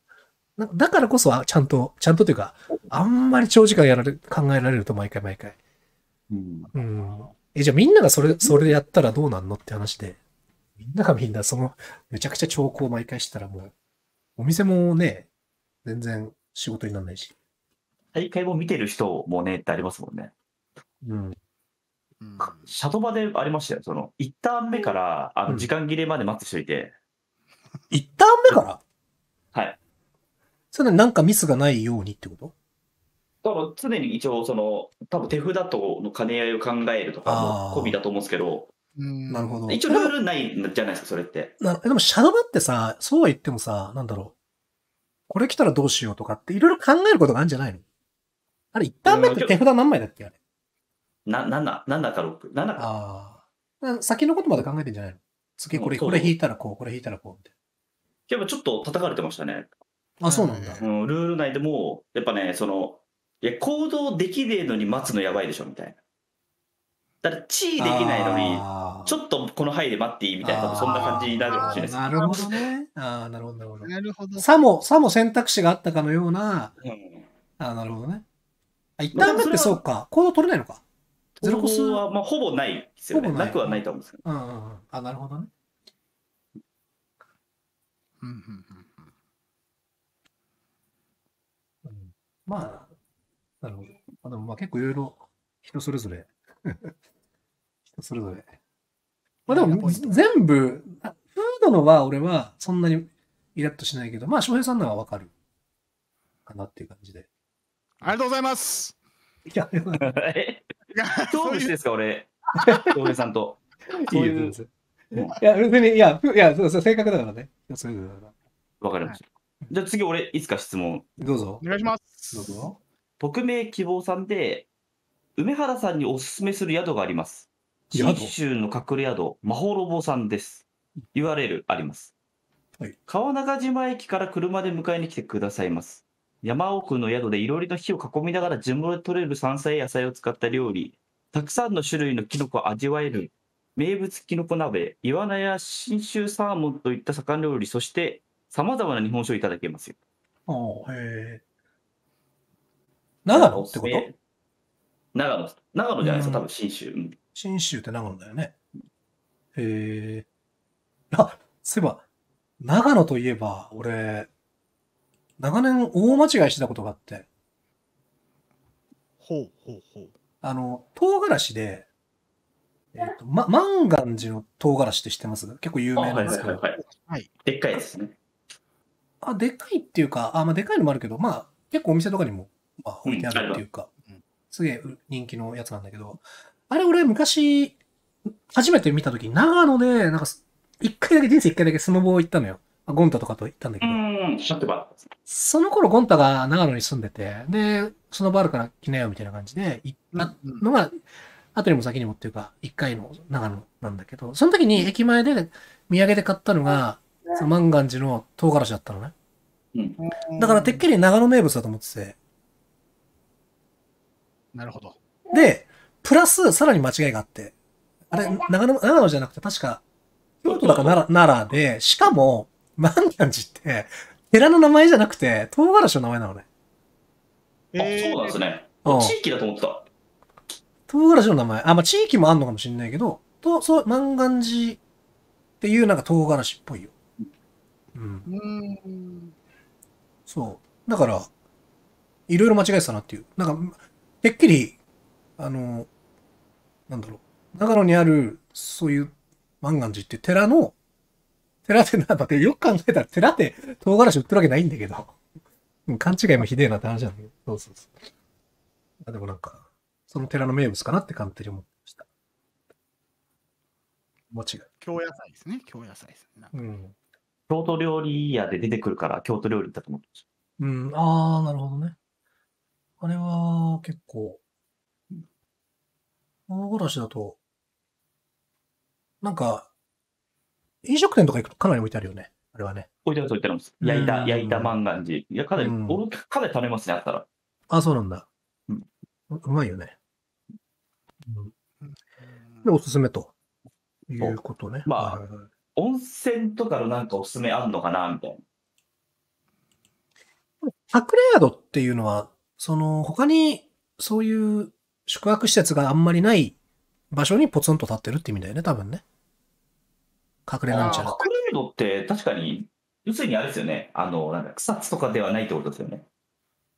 Speaker 1: だからこそ、ちゃんと、ちゃんとというか、あんまり長時間やられ、考えられると毎回毎回。うん。うん、え、じゃあみんながそれ、それやったらどうなんのって話で、みんながみんなその、めちゃくちゃ兆候を毎回したらもう、お店もね、全然仕事にならないし。
Speaker 3: 大会も見てる人もねってありますもんね。うん。シャトバでありましたよ。その、一ターン目から、あの、時間切れまで待ってしといて。うん、ターン目からはい。
Speaker 1: それなんかミスがないようにってこと
Speaker 3: だから常に一応その多分手札との兼ね合いを考えるとかも込みだと思うんですけど
Speaker 1: なるほど。一応ル
Speaker 3: ールないじゃないですか、それって。
Speaker 1: なでも、シャドバってさ、そうは言ってもさ、なんだろう。これ来たらどうしようとかって、いろいろ考えることがあるんじゃないのあれ、一旦目って手札何枚だっけあれ。
Speaker 3: な、7、7か6。7か。あ
Speaker 1: あ。先のことまで考えてんじゃないの次、これ、これ引いたらこう、これ引いたらこう、みたい
Speaker 3: な。やっぱちょっと叩かれてましたね。あ、そうなんだ。うん、ルール内でも、やっぱね、その、いや、行動できねえのに待つのやばいでしょ、みたいな。だから、地位できないのに、ちょっとこの範囲で待っていいみたいな、
Speaker 1: そんな感じになるかもしれないです。なるほどね。ああ、なるほど、なるほど。なるほど。さも、さも選択肢があったかのような、うん、ああ、なるほどね。あ、一旦だってそうか、行動取れないのか。ゼロコスは、
Speaker 3: まあ、ほぼないですよね。なくはないと思うんですけ
Speaker 1: ど。うんうんあ、なるほどね。うんうんうんうん。まあ、なるほど。あでもまあ結構いろいろ人それぞれ 人それぞれ。まあでも全部、フードのは俺はそんなにイラッとしないけど、まあ翔平さんのはわかるかなっていう感じで。ありがとうございます。いや、え
Speaker 3: どうですか、俺。翔平さんと。
Speaker 1: いいいや、別に、いや、いや、そう性格だからね。
Speaker 3: わかりました。じゃあ次、俺、いつか質問。どうぞ。
Speaker 1: お願いします。どうぞ。匿
Speaker 3: 名希望さんで、梅原さんにおすすめする宿があります。信州の隠れ宿、まほろぼさんです。URL あります。はい、川中島駅から車で迎えに来てくださいます。山奥の宿でいろいろと火を囲みながら地元で採れる山菜や野菜を使った料理、たくさんの種類のキノコを味わえる名物きのこ鍋、イワナや信州サーモンといった魚料理、そしてさまざまな日本酒をいただけますよ。
Speaker 1: ああ、へえ。長野ってこと長野、長野じゃないですか、多分信州。信州って長野だよね。えあ、そういえば、長野といえば、俺、長年大間違いしてたことがあって、ほうほうほう。あの、唐辛子で、えっ、と、ま、万願寺の唐辛子って知ってます結構有名なんですけど。はいはいはいはい、でっかいですね。あ、でっかいっていうか、あ、まあ、でっかいのもあるけど、まあ、結構お店とかにもまあ、置いてあるっていうか、うん、すげえ人気のやつなんだけど、あれ俺昔、初めて見た時に長野で、なんか、一回だけ、人生一回だけスノボ行ったのよ。ゴンタとかと行ったんだけど。うん、その頃ゴンタが長野に住んでて、で、スノボあるから来なよみたいな感じで行ったのが、後にも先にもっていうか、一回の長野なんだけど、その時に駅前で土産で買ったのが、そ万願寺の唐辛子だったのね。うん、だからてっきり長野名物だと思ってて、なるほど。で、プラス、さらに間違いがあって、あれ、長野、長野じゃなくて、確か、京都だか奈良奈良で、しかも、万願寺って、寺の名前じゃなくて、唐辛子の名前なのね。
Speaker 3: えあ、そうなんですね。地域だと思ってた。
Speaker 1: 唐辛子の名前。あ、まあ、地域もあんのかもしれないけど、と、そう、万願寺っていうなんか唐辛子っぽいよ。うん。うんそう。だから、いろいろ間違えてたなっていう。なんか、てっきり、あの、なんだろう、長野にある、そういう万願寺って寺の、寺ってなんだって、よく考えたら寺って唐辛子売ってるわけないんだけど、勘違いもひでえなって話なんだけど、そうそうそう。でもなんか、その寺の名物かなって感じで思いました。もちろん。京野菜ですね、京野菜ですね。うん。
Speaker 3: 京都料理屋で出てくるから、京都料理だと思ってました。
Speaker 1: うん、ああ、なるほどね。あれは結構、唐辛子だと、なんか、飲食店とか行くとかなり置いてあるよね。
Speaker 3: あれはね。置いてあると置いてあます。焼いた、焼いた万願寺。いや、かなり、うん、俺、かなり食べますね、あったら。
Speaker 1: あ、そうなんだ。うん、ううまいよね。うん、で、おすすめということね。まあ、
Speaker 3: はいはい温泉とかのなんかおすすめあるのかな、みたいな。
Speaker 1: 隠れ宿っていうのは、その、他に、そういう宿泊施設があんまりない場所にポツンと立ってるって意味だよね、多分ね。隠れなんちゃら。隠
Speaker 3: れるのって確かに、要するにあれですよね。あの、なんだ、草津とかではないってことです
Speaker 1: よね。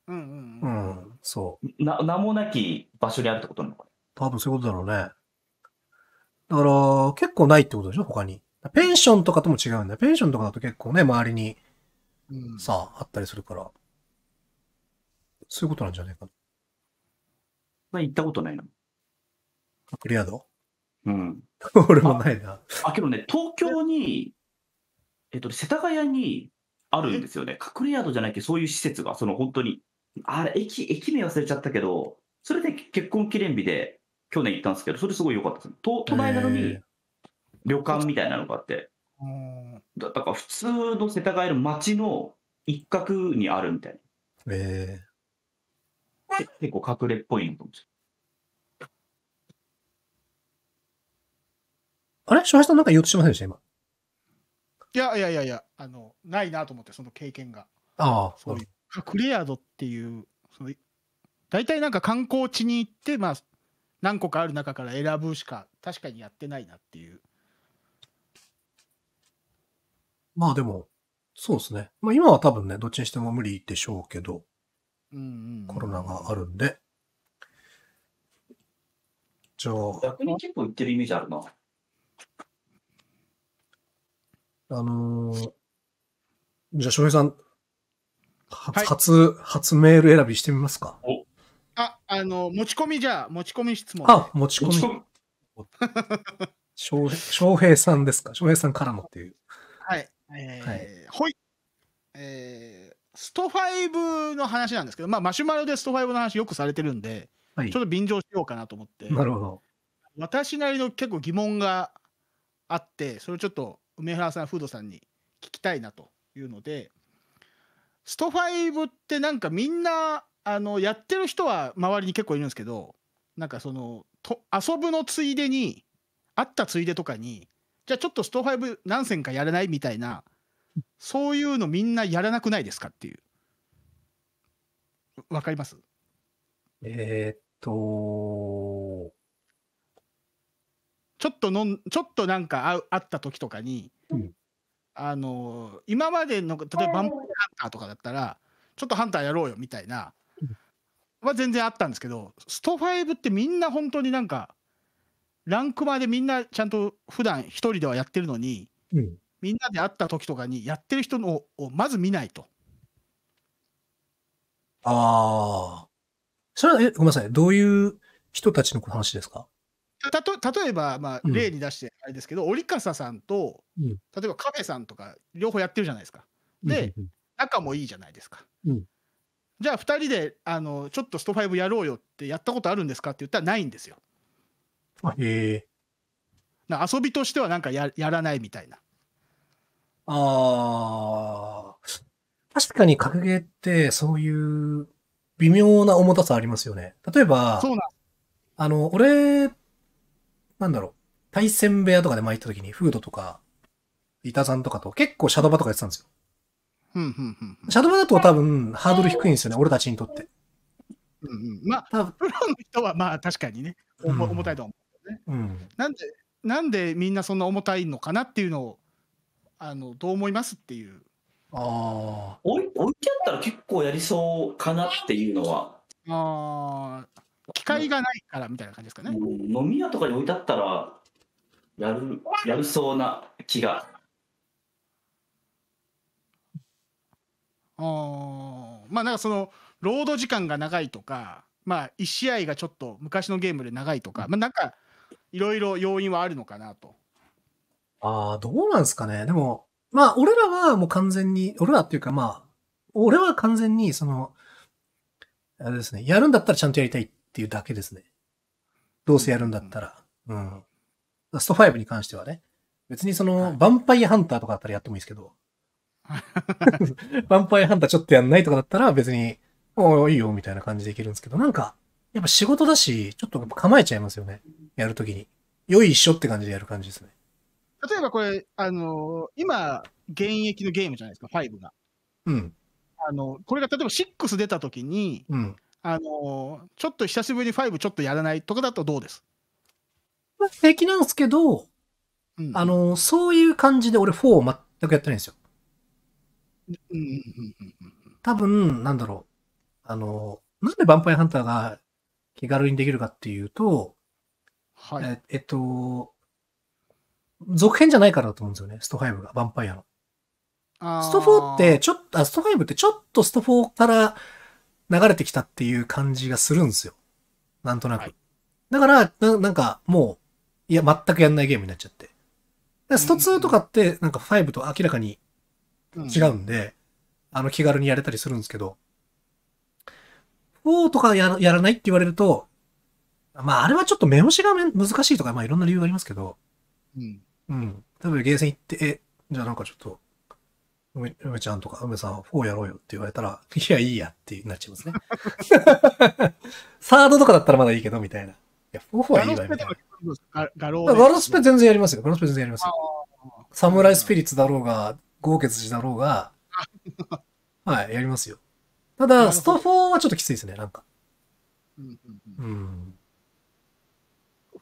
Speaker 1: うんうん、うん、うん。そう。な、名もなき場所にあるってことなのか多分そういうことだろうね。だから、結構ないってことでしょ、他に。ペンションとかとも違うんだよ。ペンションとかだと結構ね、周りに、さあ、あったりするから。そういうことなんじゃないかな。まあ、行ったことないな。隠れ宿うん。俺もないな。
Speaker 3: あ、けどね、東京に、えっと、世田谷にあるんですよね。隠れ宿じゃないけど、そういう施設が、その本当に、あれ、駅、駅名忘れちゃったけど、それで結婚記念日で去年行ったんですけど、それすごい良かったです。都内なのに、旅館みたいなのがあって。だから普通の世田谷の街の一角にあるみたいな。え結構隠れっぽいなと思って
Speaker 1: あれ翔平さんなんか言おうとしませんでした今。
Speaker 2: いやいやいやいや、あの、ないなと思って、その経験が。
Speaker 1: ああ、そうい
Speaker 2: 隠れ宿っていう、その大体なんか観光地に行って、まあ、何個かある中から選ぶしか、確かにやってないなっていう。
Speaker 1: まあでも、そうですね。まあ今は多分ね、どっちにしても無理でしょうけど、うんうん、コロナがあるんで。
Speaker 3: じゃあ。逆に結構行ってるイメージあるな。
Speaker 1: あのー、じゃあ、翔平さん、はい、初、初メール選びしてみますか。
Speaker 2: あ、あの、持ち込みじゃあ、持ち込み質問。あ、持ち込み。
Speaker 1: 翔翔平さんですか翔平さんからもっていう。
Speaker 2: はい。えー、はい、ほい。えースト5の話なんですけど、まあ、マシュマロでスト5の話よくされてるんで、はい、ちょっと便乗しようかなと思って。なるほど。私なりの結構疑問があって、それをちょっと梅原さん、フードさんに聞きたいなというので、スト5ってなんかみんな、あの、やってる人は周りに結構いるんですけど、なんかその、と遊ぶのついでに、会ったついでとかに、じゃあちょっとスト5何戦かやれないみたいなそういうのみんなやらなくないですかっていう。わかります
Speaker 1: えー、っと、
Speaker 2: ちょっとのん、ちょっとなんか会会った時とかに、うん、あの、今までの、例えばバンプハンターとかだったら、ちょっとハンターやろうよみたいな、は全然あったんですけど、スト5ってみんな本当になんか、ランクまでみんなちゃんと普段一人ではやってるのに、うみんなで会った時とかにやってる人のをまず見ないと。
Speaker 1: ああ。それは、え、ごめんなさい。どういう人たちの話ですかたと例えば、まあ、例に出してあれですけど、折、うん、笠さんと、例
Speaker 2: えばカフェさんとか、両方やってるじゃないですか。で、うん、仲もいいじゃないですか。じゃあ、2人であのちょっとスト5やろうよってやったことあるんですかって言ったらないんですよ。へえ。遊びとしてはなんかややらないみたいな。
Speaker 1: ああ。確かに格ゲーってそういう微妙な重たさありますよね。例えば、あの、俺、なんだろう、対戦部屋とかで参行った時に、フードとか、板さんとかと結構シャドバとかやってたんですよ。シャドバだと多分ハードル低いんですよね、俺たちにとって。うんうん、まあ、プロの人はまあ確かにね、
Speaker 2: 重たいと思
Speaker 1: う、ね、うん、うん、
Speaker 2: なんで、なんでみんなそんな重たいのかなっていうのをあのどう思いますっていう。ああ。置い
Speaker 3: 置いてあったら結構やりそうかなっていうのは。
Speaker 2: ああ。機会がないからみたいな感じですか
Speaker 3: ね。飲み屋とかに置いてあったらやるやるそうな気が。
Speaker 2: あまあなんかそのロード時間が長いとか、まあ、1試合がちょっと昔のゲームで長いとか、まあ、なんかいろいろ要因はあるのかなと。
Speaker 1: ああ、どうなんすかね。でも、まあ、俺らはもう完全に、俺らっていうかまあ、俺は完全に、その、あれですね、やるんだったらちゃんとやりたいっていうだけですね。どうせやるんだったら。うん。ラスト5に関してはね。別にその、ヴァンパイアハンターとかだったらやってもいいですけど。ヴァンパイアハンターちょっとやんないとかだったら別に、おいいよみたいな感じでいけるんですけど、なんか、やっぱ仕事だし、ちょっと構えちゃいますよね。やるときに。よいしょって感じでやる感じですね。
Speaker 2: 例えばこれ、あのー今、現役のゲームじゃないですか、5が。うん。あのこれが例えば6出たときに、うん。あのーちょっと久しぶりに5ちょっとやらないとかだとどうで
Speaker 1: す、平気なんですけど、うんあの、そういう感じで俺4を全くやってないんですよ。うんうんうん多分、なんだろう。あの、なんでヴァンパイアハンターが気軽にできるかっていうと、はい。えっと、続編じゃないからだと思うんですよね、スト5が、ヴァンパイアの。スト4って、ちょっと、あ、スト5ってちょっとスト4から流れてきたっていう感じがするんですよ。なんとなく。はい、だからな、なんかもう、いや、全くやんないゲームになっちゃって。スト2とかって、なんか5と明らかに違うんで、うん、あの、気軽にやれたりするんですけど、4とかやらないって言われると、まあ、あれはちょっと目押しが難しいとか、まあ、いろんな理由がありますけど、
Speaker 2: うん、うん。
Speaker 1: 例えばゲーセン行って、え、じゃあなんかちょっと、梅ちゃんとか梅さん、4やろうよって言われたら、いや、いいやってなっちゃいますね。サードとかだったらまだいいけど、みたいな。いや、
Speaker 2: 4はいいわよ、みたいな。ガロガロスペ
Speaker 1: 全然やりますよ。ガロスペ全然やりますよ。サムライスピリッツだろうが、豪傑寺だろうが、はい、やりますよ。ただ、ストフォーはちょっときついですね、なんか。うん。うん、うん、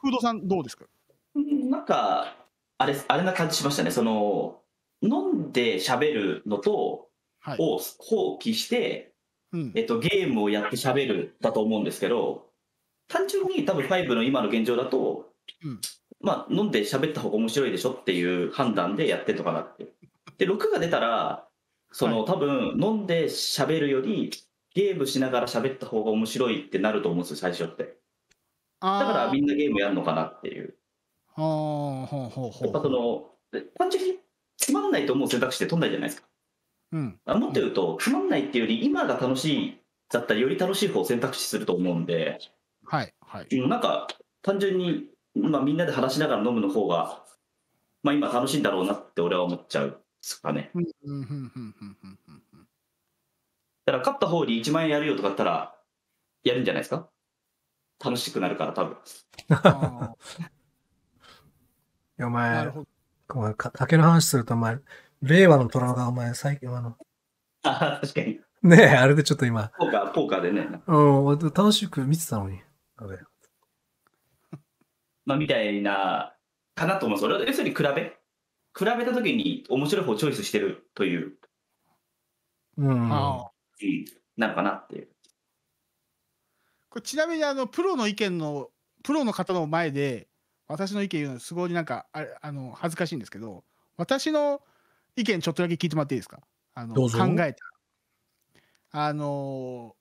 Speaker 3: フードさん、どうですかなんか、あれ、あれな感じしましたね。その、飲んで喋るのと、はい、を放棄して、うん、えっと、ゲームをやって喋るだと思うんですけど、単純に多分5の今の現状だと、うん、まあ、飲んで喋った方が面白いでしょっていう判断でやってんのかなって。で、6が出たら、その、はい、多分飲んで喋るより、ゲームしながら喋った方が面白いってなると思うんですよ、最初って。だからみんなゲームやるのかなっていう。
Speaker 2: ほうほうほう
Speaker 3: やっぱその単純につまんないと思う選択肢って取んないじゃないですか、うん、もっと言うとつまんないっていうより今が楽しいだったらより楽しい方を選択肢すると思うんで、はいはい、なんか単純に、まあ、みんなで話しながら飲むの方が、まあ、今楽しいんだろうなって俺は思っちゃうですかね。だから勝った方に1万円やるよとかだったらやるんじゃないですか楽しくなるから多分。
Speaker 1: や、お前、なるほどお前竹の話すると、お前、令和の虎が、お前、最近、あの、
Speaker 3: ああ、確かに。
Speaker 1: ねえ、あれでちょっと今、
Speaker 3: ポーカー、ポーカーでね。
Speaker 1: うん、楽しく見てたのに。
Speaker 3: あれ まあ、みたいな、かなと思うそれは要するに比べ。比べたときに面白い方をチョイスしてるという、うん。ああん、なのかなっていう。
Speaker 2: これちなみにあのプロの意見のプロの方の前で私の意見言うのすごいなんかああの恥ずかしいんですけど私の意見ちょっとだけ聞いてもらっていいですかあの考えたあの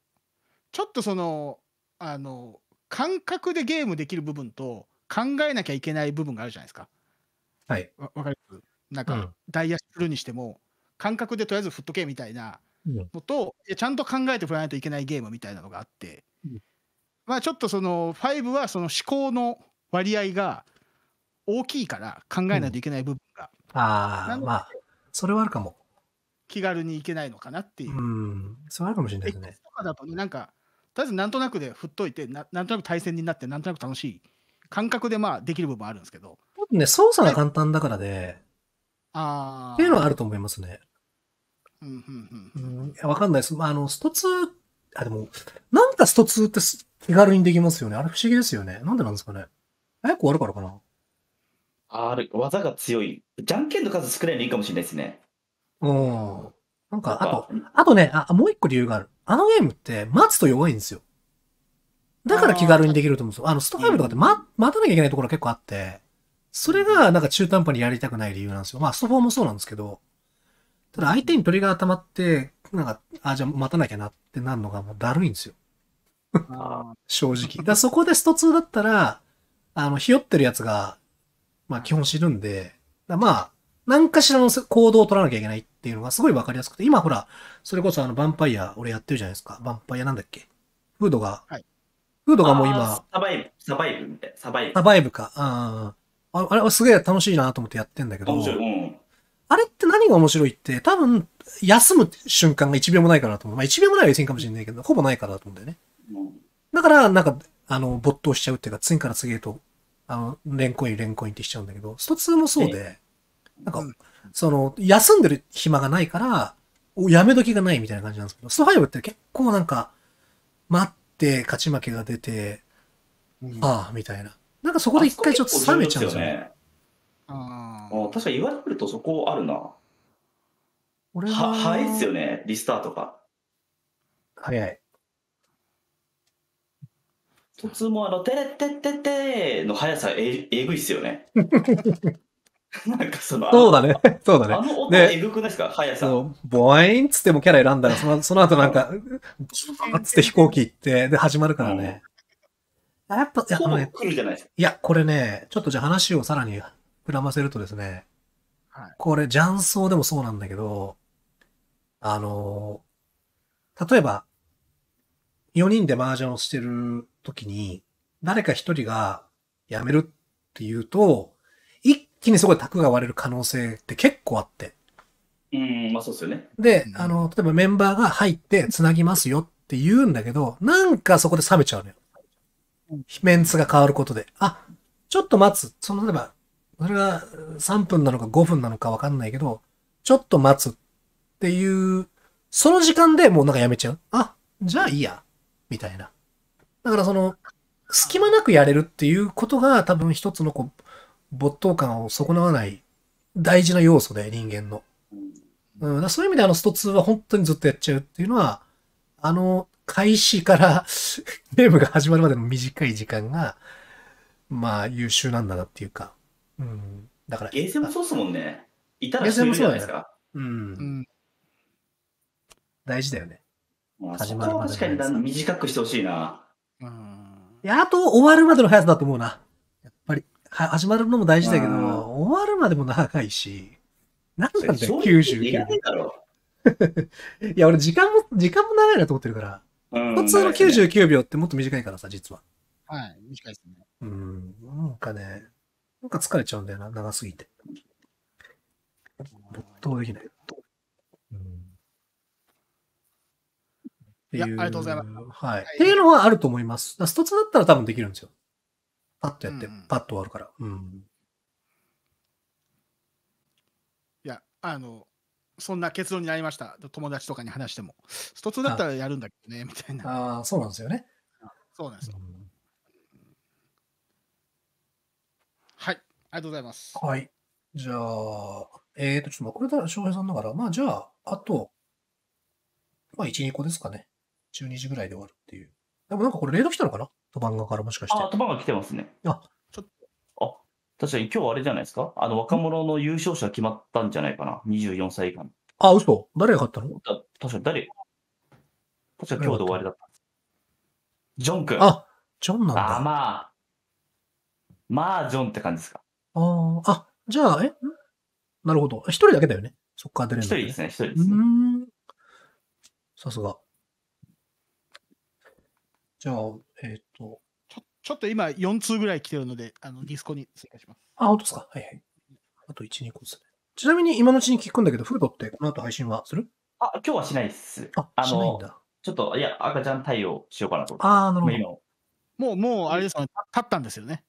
Speaker 2: ちょっとそのあの感覚でゲームできる部分と考えなきゃいけない部分があるじゃないですか。はい、わかりますなんか、うん、ダイヤするにしても感覚でとりあえず振っとけみたいなのと、うん、ちゃんと考えて振らないといけないゲームみたいなのがあって、うん、まあちょっとその5はその思考の割合が大きいから考えないといけない部分が。うん、ああ、まあ、それはあるかも。気軽にいけないのかなっていう。うん、それあるかもしれないですね。とかだとね、なんか、とりあえずなんとなくで振っといて、ななんとなく対戦になって、なんとなく楽しい感覚でまあできる部分あるんですけど。
Speaker 1: ね、操作が簡単だからね。ああ。っていうのはあると思いますね。うんうんうん。うん、いや、わかんないです。まあ、あの、ストツあ、でも、なんかストツって気軽にできますよね。あれ不思議ですよね。なんでなんですかね。早く終わるからかな。
Speaker 3: ある、技が強い。じゃんけんの数少ないのいいかもしれないですね。
Speaker 1: うん。なんか、あと、あとね、あ、もう一個理由がある。あのゲームって、待つと弱いんですよ。だから気軽にできると思うんですよ。あの、スト5とかって、ま、待たなきゃいけないところが結構あって、それがなんか中途半端にやりたくない理由なんですよ。まあ、ストーもそうなんですけど、ただ相手に鳥が溜まって、なんか、あ、じゃあ待たなきゃなってなるのがもうだるいんですよ。正直。だそこでスト2だったら、あの、ひよってるやつが、まあ基本死ぬんで、まあ、何かしらの行動を取らなきゃいけないっていうのがすごいわかりやすくて、今ほら、それこそあの、ヴァンパイア、俺やってるじゃないですか。ヴァンパイアなんだっけフードが、はい、フードがもう今、
Speaker 3: サバイブ、サバイブみたいサバイブ。サバイ
Speaker 1: ブか。ああれはすげえ楽しいなと思ってやってんだけど、うん、あれって何が面白いって、多分、休む瞬間が1秒もないかなと思う。まあ1秒もないは1 0かもしれないけど、ほぼないかだと思うんだよね。うん、だから、なんか、あの、没頭しちゃうっていうか、次から次へとあの、レンコイン、レンコインってしちゃうんだけど、スト2もそうで、なんか、その、休んでる暇がないから、やめ時がないみたいな感じなんですけど、スト5って結構なんか、待って勝ち負けが出て、ああ、みたいな。なんかそこで一回ちょっ
Speaker 3: と冷めちゃうんですよね。ああ確かに言われるとそこあるな。
Speaker 1: 俺は。は、早いっす
Speaker 3: よね、リスタートが。早い。通もあの、てれってってての速さえ、えぐいっすよね。なんかその、そうだ
Speaker 1: ね。そうだね。あの音えぐ
Speaker 3: くないですか速さ。
Speaker 1: ボワインっつってもキャラ選んだら、そのその後なんか、バっつって飛行機行って、で始まるからね。うん、やっぱ、やっぱね。来るじゃないですか。いや、これね、ちょっとじゃあ話をさらに膨らませるとですね、はい、これ、ジャンソーでもそうなんだけど、あの、例えば、4人で麻雀をしてる時に、誰か一人が辞めるっていうと、一気にすごい卓が割れる可能性って結構あって。うん、まあそうですよね。で、あの、例えばメンバーが入って繋ぎますよって言うんだけど、なんかそこで冷めちゃうのよ。メンツが変わることで。あ、ちょっと待つ。その、例えば、それが3分なのか5分なのかわかんないけど、ちょっと待つっていう、その時間でもうなんかやめちゃう。あ、じゃあいいや。みたいな。だからその、隙間なくやれるっていうことが多分一つのこう、没頭感を損なわない大事な要素で、人間の。うん、そういう意味であのスト2は本当にずっとやっちゃうっていうのは、あの、開始から ゲームが始まるまでの短い時間が、まあ優秀なんだなっていうか。う
Speaker 3: ん。だから。ゲーセンもそうっすもんね。いたらそうじゃないです
Speaker 1: か。うね、うん、大事だよね。まあ、始まるまで。確かに短
Speaker 3: くしてほしいな。
Speaker 1: あと終わるまでの速さだと思うな。やっぱり、始まるのも大事だけど、終わるまでも長いし、なんなんだよ、99秒。いや、俺時間も、時間も長いなと思ってるから、普通の99秒ってもっと短いからさ、実は。はい、短いですね。うん、なんかね、なんか疲れちゃうんだよな、長すぎて。没頭できない。いや、ありがとうございます。はい。っていうのはあると思います。ストツだったら多分できるんですよ。パッとやって、うん、パッと終わるから。うん。
Speaker 2: いや、あの、そんな結論になりました。友達とかに話しても。ストツだったらやるんだけ
Speaker 1: どね、みたいな。ああ、そうなんですよね。そうなんですよ。うんはい。あり
Speaker 2: がとうございます。
Speaker 1: はい。じゃあ、えっ、ー、と、ちょっとこれだ、翔平さんだから、まあ、じゃあ、あと、まあ、1、2個ですかね。12時ぐらいで終わるっていう。でもなんかこれ、レード来たのかなトバンガからもしかして。あ、ト
Speaker 3: バンガ来てますね。あ、ちょっと。あ、確かに今日あれじゃないですかあの、若者の優勝者決まったんじゃないかな ?24 歳以下の。あ、嘘誰が勝ったのだ確かに誰確か今日で終わりだった。ジョン君。あ、ジョンなんだ。あ、まあ。まあ、ジョンって感じですか。
Speaker 1: ああ、あ、じゃあ、えなるほど。一人だけだよね。そっから出れるの、
Speaker 3: 一人ですね、一人
Speaker 1: です、ね、うん。
Speaker 3: さすが。
Speaker 2: じゃあ、えっ、ー、と。ちょ、ちょっと今4通ぐらい来て
Speaker 1: るので、あの、ディスコに追加します。あ、本当ですかはいはい。あと1、2個ですね。ちなみに今のうちに聞くんだけど、フルドってこの後配信はするあ、今日はしないです。あ、あのしないん
Speaker 3: だ。ちょっと、いや、赤ちゃん対応しようかなとあなるほど。
Speaker 1: もう、もう、あれですかね、立ったんですよね。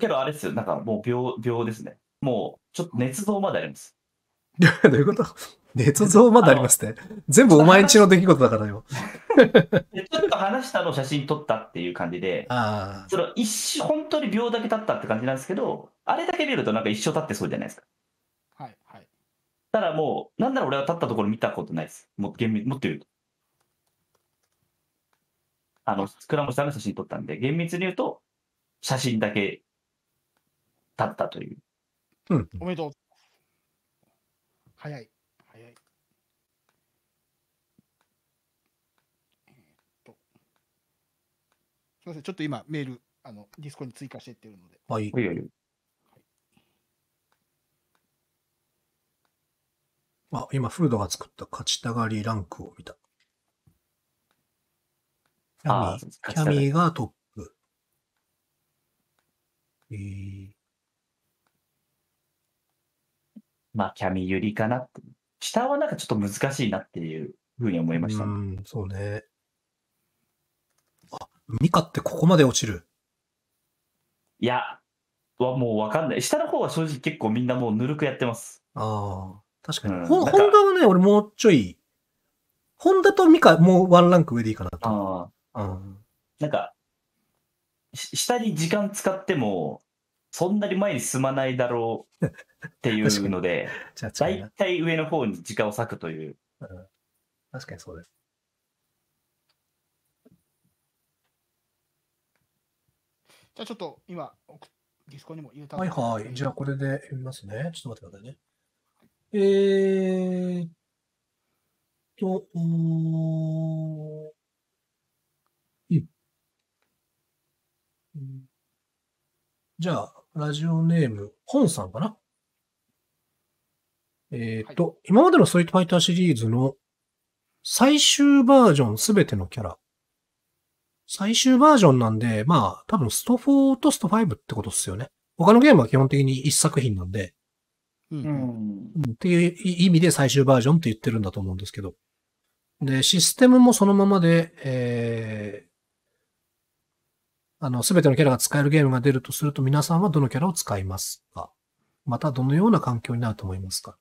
Speaker 3: けど、あれですよ、なんかもう秒、秒ですね。もう、ちょっと熱動まであります。
Speaker 1: どういうこと捏造までありますね。全部お前んちの出来事だからよ。ち
Speaker 3: ょっと話したのを写真撮ったっていう感じで、その一瞬、本当に秒だけ経ったって感じなんですけど、あれだけ見るとなんか一生経ってそうじゃないですか。はいはい。ただもう、なんなら俺は立ったところ見たことないです。も厳密もっと言うと。あの、スクラムさんが写真撮ったんで、厳密に言うと、写真だけ立ったという。
Speaker 2: うん。おめでとう。早い。みません、ちょっと今、メール、あのディスコに追加してってるの
Speaker 1: で。はい。はいあ、今、フードが作った勝ちたがりランクを見た。
Speaker 3: キャミー、キャミ
Speaker 1: ーがトップ。
Speaker 3: えー、まあ、キャミーユりかな下はなんかちょっと難しいなっていうふうに思いました、う
Speaker 1: ん、そうね。
Speaker 3: ミカってここまで落ちるいや、はもうわかんない。下の方は正直結構みんなもうぬるくやってます。ああ、
Speaker 1: 確かに。うん、ホンダはね、俺もうちょい、ホンダとミカもうワンランク上でいいかなと。ああ。うん。なんか、下に時間使って
Speaker 3: も、そんなに前に進まないだろうっていうので、大体上の方に時間を割くという。
Speaker 1: うん、確かにそうです。
Speaker 2: じゃあちょっと今、ディスコにも言うたはいはい。じゃあこ
Speaker 1: れで読みますね。ちょっと待ってくださいね。えーっと、うん。じゃあ、ラジオネーム、本さんかなえー、っと、はい、今までのストリートファイターシリーズの最終バージョンすべてのキャラ最終バージョンなんで、まあ、多分スト4とスト5ってことっすよね。他のゲームは基本的に一作品なんで、うん、っていう意味で最終バージョンって言ってるんだと思うんですけど。で、システムもそのままで、えー、あの、すべてのキャラが使えるゲームが出るとすると、皆さんはどのキャラを使いますかまた、どのような環境になると思いますかっ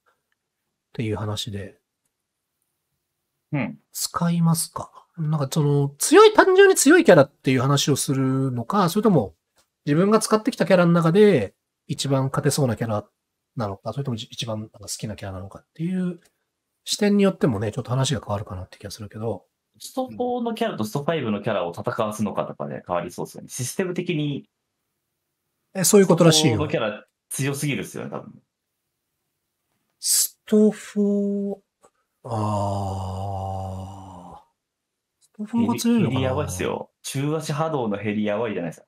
Speaker 1: ていう話で。うん。使いますかなんかその、強い、単純に強いキャラっていう話をするのか、それとも、自分が使ってきたキャラの中で、一番勝てそうなキャラなのか、それとも一番好きなキャラなのかっていう視点によってもね、ちょっと話が変わるかなって気がするけど。スト4
Speaker 3: のキャラとスト5のキャラを戦わすのかとかで、ね、変わりそうですよね。システム的に。え、そういうことらしいよ。スト4のキャラ強すぎるっすよね、多分。
Speaker 1: スト4、
Speaker 3: ああ。
Speaker 1: 豆腐もが強いのかなヘリや
Speaker 3: ばいっすよ。中足波動のヘリやばいじゃないです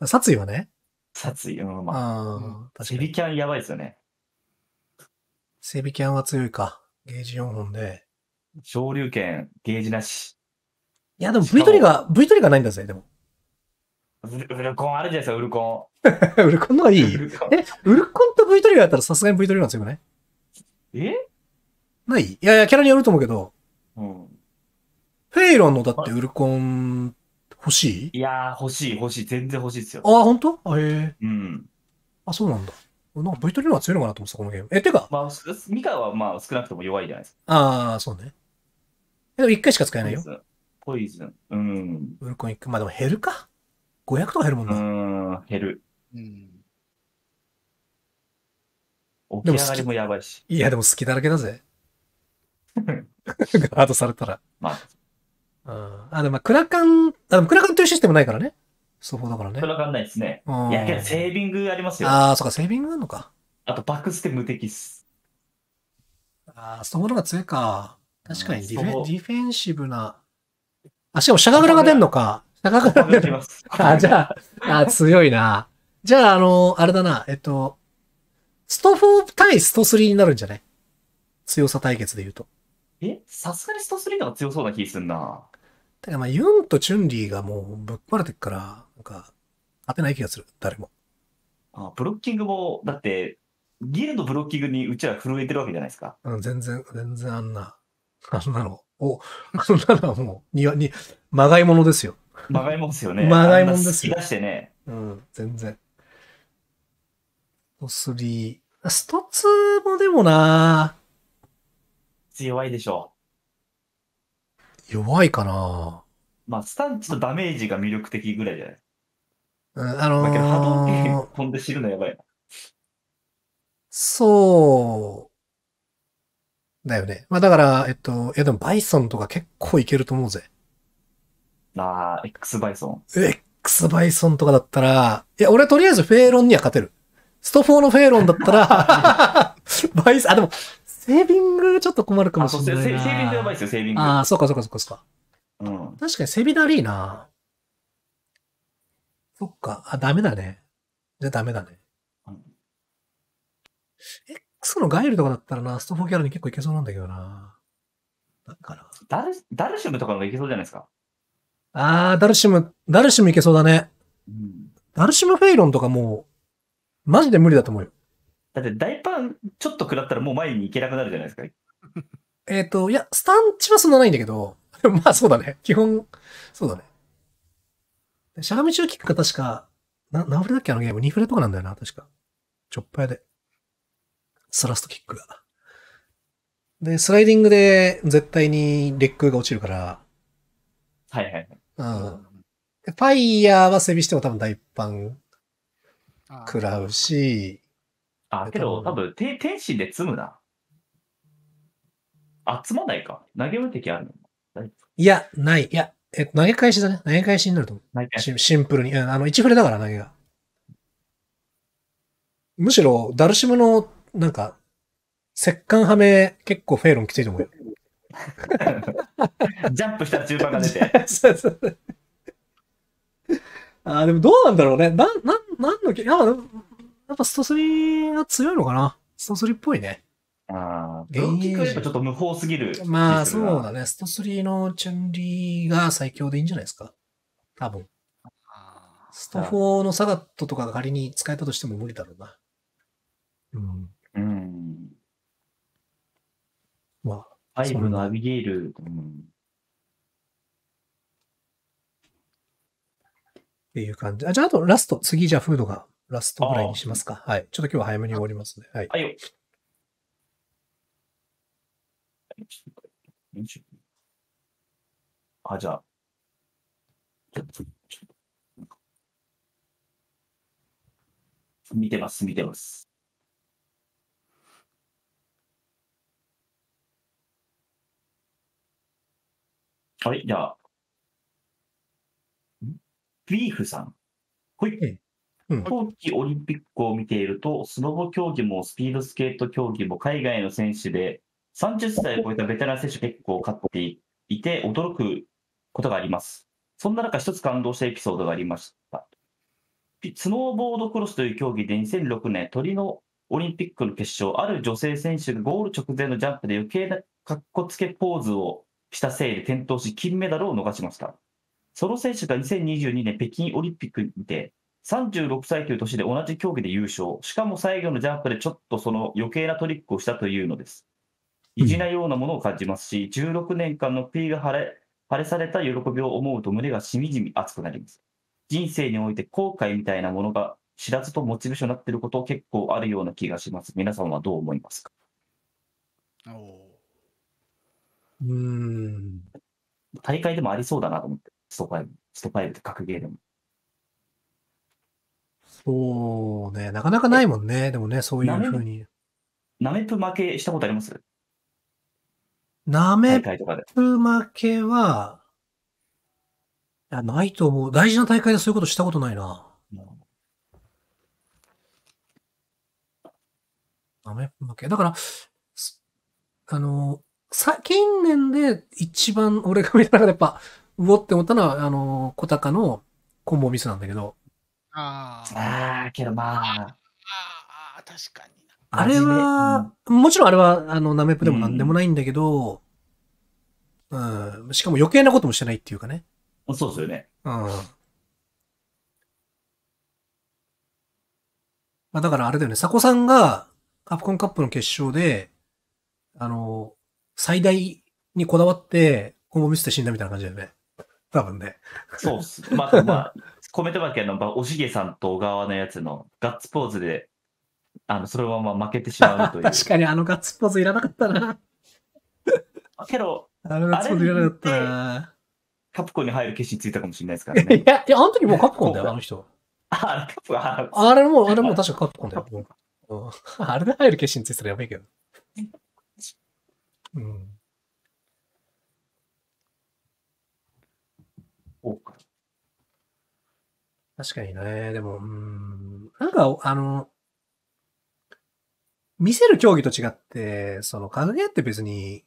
Speaker 1: か。殺意はね。
Speaker 3: 殺意、うん、
Speaker 1: まあ。セビキャンやばいっすよね。セビキャンは強いか。ゲージ4本で。
Speaker 3: 昇竜拳、ゲージなし。
Speaker 1: いや、でも V トリガー、V トリガーないんだぜ、でも。
Speaker 3: ウルウルコンあるじゃないですか、ウルコ
Speaker 1: ン。ウルコンのはいいえ、ウルコンと V トリガーやったらさすがに V トリガー強くないえないいやいや、キャラによると思うけど。うん。ェイロンのだってウルコン欲しいい
Speaker 3: やー、欲しい、欲しい。全然欲しいですよ。あ、本
Speaker 1: 当？あ、へえ。うん。あ、そうなんだ。なんか V トリノが強いのかなと思ってた、このゲーム。え、てか、
Speaker 3: まあ、ミカはまあ少なくとも弱いじゃないですか。
Speaker 1: ああ、そうね。え、でも1回しか使えないよ。ポイズン。ポイズン。ウルコン1回。まあでも減るか。500とか減るもんな。うーん、減る。うん。で起き上がりもやばいし。いや、でも好きだらけだぜ。ガ ードされたら。まあ、うん。あ、でも、クラカン、あ、でも、クラカンというシステムないからね。そうだからね。
Speaker 3: クラカンないですね。うん、いや、けど、セービングありますよ。ああ、そ
Speaker 1: うか、セービングあるのか。あと、バックステ無敵っす。ああ、そういうのが強いか。確かにディフェ、うディフェンシブな。あ、しかも、シャガグラが出んのか。シャガグラが出
Speaker 3: ます。あ、じゃ
Speaker 1: あ、あ、強いな。じゃあ、あの、あれだな、えっと、スト4対スト3になるんじゃない強さ対決で言うと。え
Speaker 3: さすがにスト3の方が強そうな気すんな。
Speaker 1: だからまあ、ユンとチュンリーがもうぶっ壊れてるから、なんか、当てない気がする、誰も。あブロッキングも、だって、ギルのブロッキングにうちら震えてるわけじゃないですか。うん、全然、全然あんな、あんなの。お、あんなのはもう、にわ、に、まがいものですよ。まがいものですよね。まがいものですよ。出してね。うん、全然。おスリー。ストツもでもな
Speaker 3: 強いでしょう。
Speaker 1: 弱いかなまあ、スタ
Speaker 3: ンチとダメージが魅力的ぐらいじゃない
Speaker 1: うんあの波ー動拳
Speaker 3: 飛んで死ぬのやばいな。
Speaker 1: そう。だよね。まあだから、えっと、いやでもバイソンとか結構いけると思うぜ。
Speaker 3: あー、X バイソン。
Speaker 1: X バイソンとかだったら、いや、俺とりあえずフェーロンには勝てる。ストフォーのフェーロンだったら、バイソン、あ、でも、セービングちょっと困るかもしれないな。セービングやばいですよ、セービング。ああ、そうかそうかそうかそうか。うん、確かにセビナリーな。そっか。あ、ダメだね。じゃあダメだね。うん、X のガイルとかだったらな、ストフォーキャラに結構いけそうなんだけどな。だからダルダルシムと
Speaker 3: かがいけそうじゃないですか。
Speaker 1: ああ、ダルシム、ダルシムいけそうだね。うん、ダルシムフェイロンとかもう、マジで無理だと思うよ。だって大パンちょっと食らったらもう前に行けなくなるじゃないですか。えっと、いや、スタンチはそんなないんだけど、まあそうだね。基本、そうだね。しゃがみ中キックが確か、な、何フレだっけあのゲーム ?2 フレとかなんだよな、確か。ちょっぱやで。スラストキックが。で、スライディングで絶対にレックが落ちるから。はいはいうん。ファイヤーはセビしても多分大パン
Speaker 3: 食らうし、あ、けど多分、て天心で積むな。あ、積まないか。投げる敵あるの
Speaker 1: いや、ない。いや、え、投げ返しだね。投げ返しになると思う。しシンプルに。うんあの、1振れだから投げが。むしろ、ダルシムの、なんか、石棺はめ、結構フェイロンきついと思うよ。ジャンプした中盤が出て。そうそうあでもどうなんだろうね。な、なん、なんのき、あ、やっぱスト3が強いのかなスト3っぽいね。あ
Speaker 3: あ、電気クープちょっと無法すぎる。まあ、そうだ
Speaker 1: ね。スト3のチュンリーが最強でいいんじゃないですか多分。スト4のサガットとかが仮に使えたとしても無理だろうな。
Speaker 3: うん。うん。
Speaker 1: まあ。ブのアビゲイル。うん。っていう感じ。あ、じゃあ、あとラスト、次じゃあフードがラストぐらいにしますか。はい。ちょっと今日は早めに終わりますね。はい。はい。
Speaker 3: あ、じゃあ。見てます、見てます。はい、じゃあ。ビーフさん。
Speaker 1: ほい。冬
Speaker 3: 季オリンピックを見ていると、スノボ競技もスピードスケート競技も海外の選手で、30歳を超えたベテラン選手結構勝っていて、驚くことがあります。そんな中、一つ感動したエピソードがありました。スノーボードクロスという競技で2006年、鳥のオリンピックの決勝、ある女性選手がゴール直前のジャンプで余計な格好つけポーズをしたせいで転倒し、金メダルを逃しました。その選手が2022年北京オリンピックにて、36歳という年で同じ競技で優勝、しかも最後のジャンプでちょっとその余計なトリックをしたというのです。意地なようなものを感じますし、16年間のピーが晴れ、晴れされた喜びを思うと胸がしみじみ熱くなります。人生において後悔みたいなものが知らずとモチベーションになっていること結構あるような気がします。皆さんはどう思いますかうん。大会でもありそうだなと思って、ストイブ、スト5って格ゲーでも。
Speaker 1: そうね、なかなかないもんね。でもね、そういうふうに。ナメプ負けしたことありますナメプ負けは、いや、ないと思う。大事な大会でそういうことしたことないな。ナメプ負け。だから、あの、さ、近年で一番俺が見た中でやっぱ、うおって思ったのは、あの、小高のコンボミスなんだけど。ああ。ああ、けどまあ。ああ、確かに。あれは、もちろんあれは、あの、ナメプでも何でもないんだけど、うん、うん、しかも余計なこともしてないっていうかね。そうですよね。うん。まあ、だからあれだよね、佐古さんが、カプコンカップの決勝で、あの、最大にこだわって、今後見せて死んだみたいな感じだよね。多分ね。そうっす。まあ、まあ、
Speaker 3: コメント番犬のおしげさんと小川のやつのガッツポーズで、あの、そのまま負けてしまうという。確
Speaker 1: かにあのガッツポーズいらなかったな。けど、あのガッツポーズいらなかったな。カ
Speaker 3: プコンに入る決心ついたかもしれないですからね。いや、いや、あの時もうカプコンだよ、あの人。あ、カプコン。
Speaker 1: あれも、あれも確かカプコンだよ。あれで入る決心ついたらやばいけど。うん。確かにね。でも、うん。なんか、あの、見せる競技と違って、その、格ゲーって別に、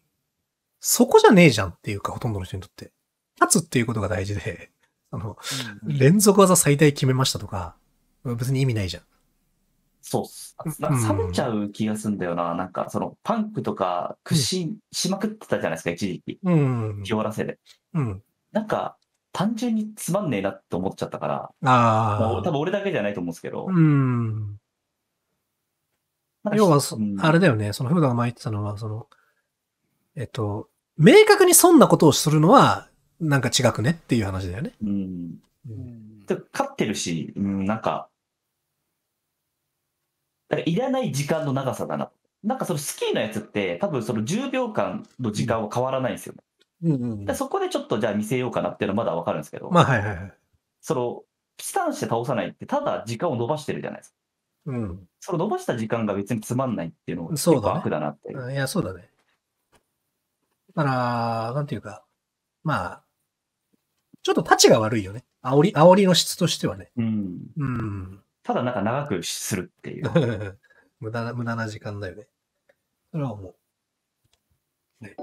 Speaker 1: そこじゃねえじゃんっていうか、ほとんどの人にとって。勝つっていうことが大事で、あの、うん、連続技最大決めましたとか、別に意味ないじゃん。そう。っす。冷めちゃう気がすんだよな。うん、なんか、その、パンクと
Speaker 3: か、屈伸しまくってたじゃないですか、一時期。うん。清らせで。うん。なんか、単純につまんねえなって思っちゃったから、あ多分俺だけじゃないと思うんですけど。う
Speaker 1: ん。要は、うん、あれだよね、その、フードが前言ってたのは、その、えっと、明確にそんなことをするのは、なんか違くねっていう話だよね。うん。勝ってるし、うん、なんか、
Speaker 3: からいらない時間の長さだな。なんかそのスキーのやつって、多分その10秒間の時間は変わらないんですようんうんでそこでちょっとじゃあ見せようかなっていうのはまだわかるんですけど、まあはいはいはい。その、タンして倒さないって、ただ時間を伸ばしてるじゃないですか。うん。その伸ばした時間が別につまんないっていうのがそうだねだなって。
Speaker 1: いや、そうだね。だから、なんていうか、まあ、ちょっと立ちが悪いよね。煽り、煽りの質としてはね。うん。うん。ただなんか長くするっていう。無駄な、無駄な時間だよね。それは思う。ね。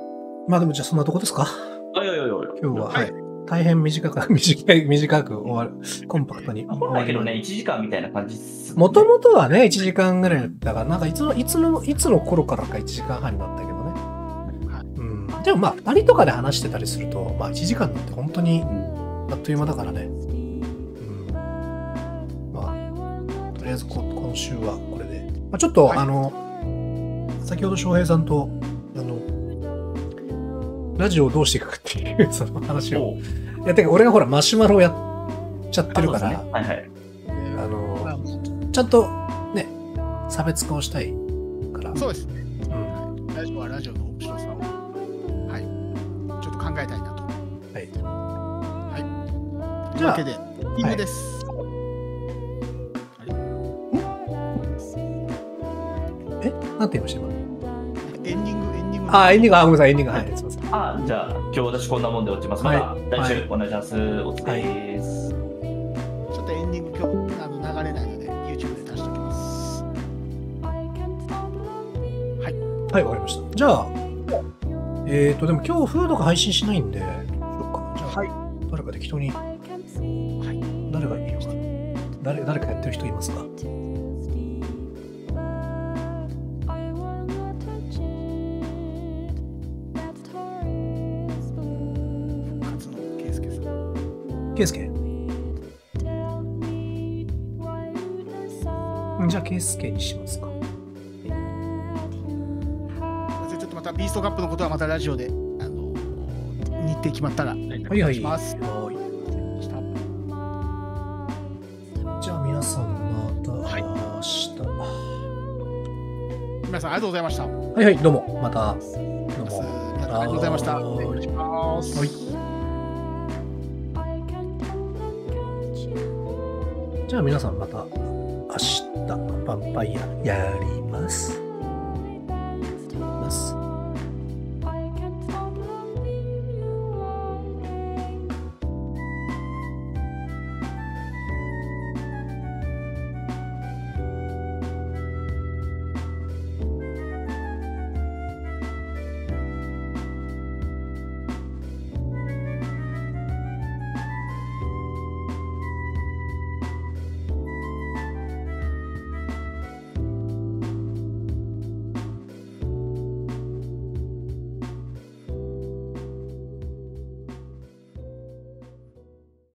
Speaker 1: まあでもじゃあそんなとこですかあいやいやいや今日は、はい、大変短く、短い、短く終わる、コンパクトに。まあ、だけどね、1時間みたいな感じもともとはね、1時間ぐらいだったから、なんかいつの、いつの、いつの頃からか1時間半になったけどね。うん。でもまあ、2人とかで話してたりすると、まあ1時間なんて本当にあっという間だからね。うん。まあ、とりあえず今週はこれで。まあ、ちょっと、はい、あの、先ほど翔平さんとラジオをどうしていくかっていう その話を。いや、てか俺がほら、マシュマロをやっちゃってるから、
Speaker 3: はいあ
Speaker 1: の、ちゃんとね、差別化をしたい
Speaker 2: から。そうですね。うん、ラジオはラジオの面白さを、はい、ちょっと考えたいなと。はい。
Speaker 1: はい。というわけで、ングです。はいえなんて言いましたエンディング、エンディング。あ、エンディング、あ、ごめんなさい、エンディング、はい、すみません。あじゃあ今日私こんなもんで落ちますまた来週
Speaker 3: お願いします、お疲れです、ちょ
Speaker 1: っとエンディング今日あの流れないので
Speaker 2: YouTube で出しておきます
Speaker 1: はいはいわかりましたじゃあえっ、ー、とでも今日フードが配信しないんでかはい誰か適当に、はい、誰がいいのか誰誰かやってる人いますか竹助にしますか、は
Speaker 2: い、ちょっとまたビーストカップのことはまたラジオであの
Speaker 1: 日程決まったらお願いします、はいはい、じゃあ皆さんまた明日、はい、
Speaker 2: 皆さんありがとうございましたは
Speaker 1: いはいどうもまたどうもありがとうございましたお願いし
Speaker 2: ます、はい
Speaker 1: じゃあ皆さん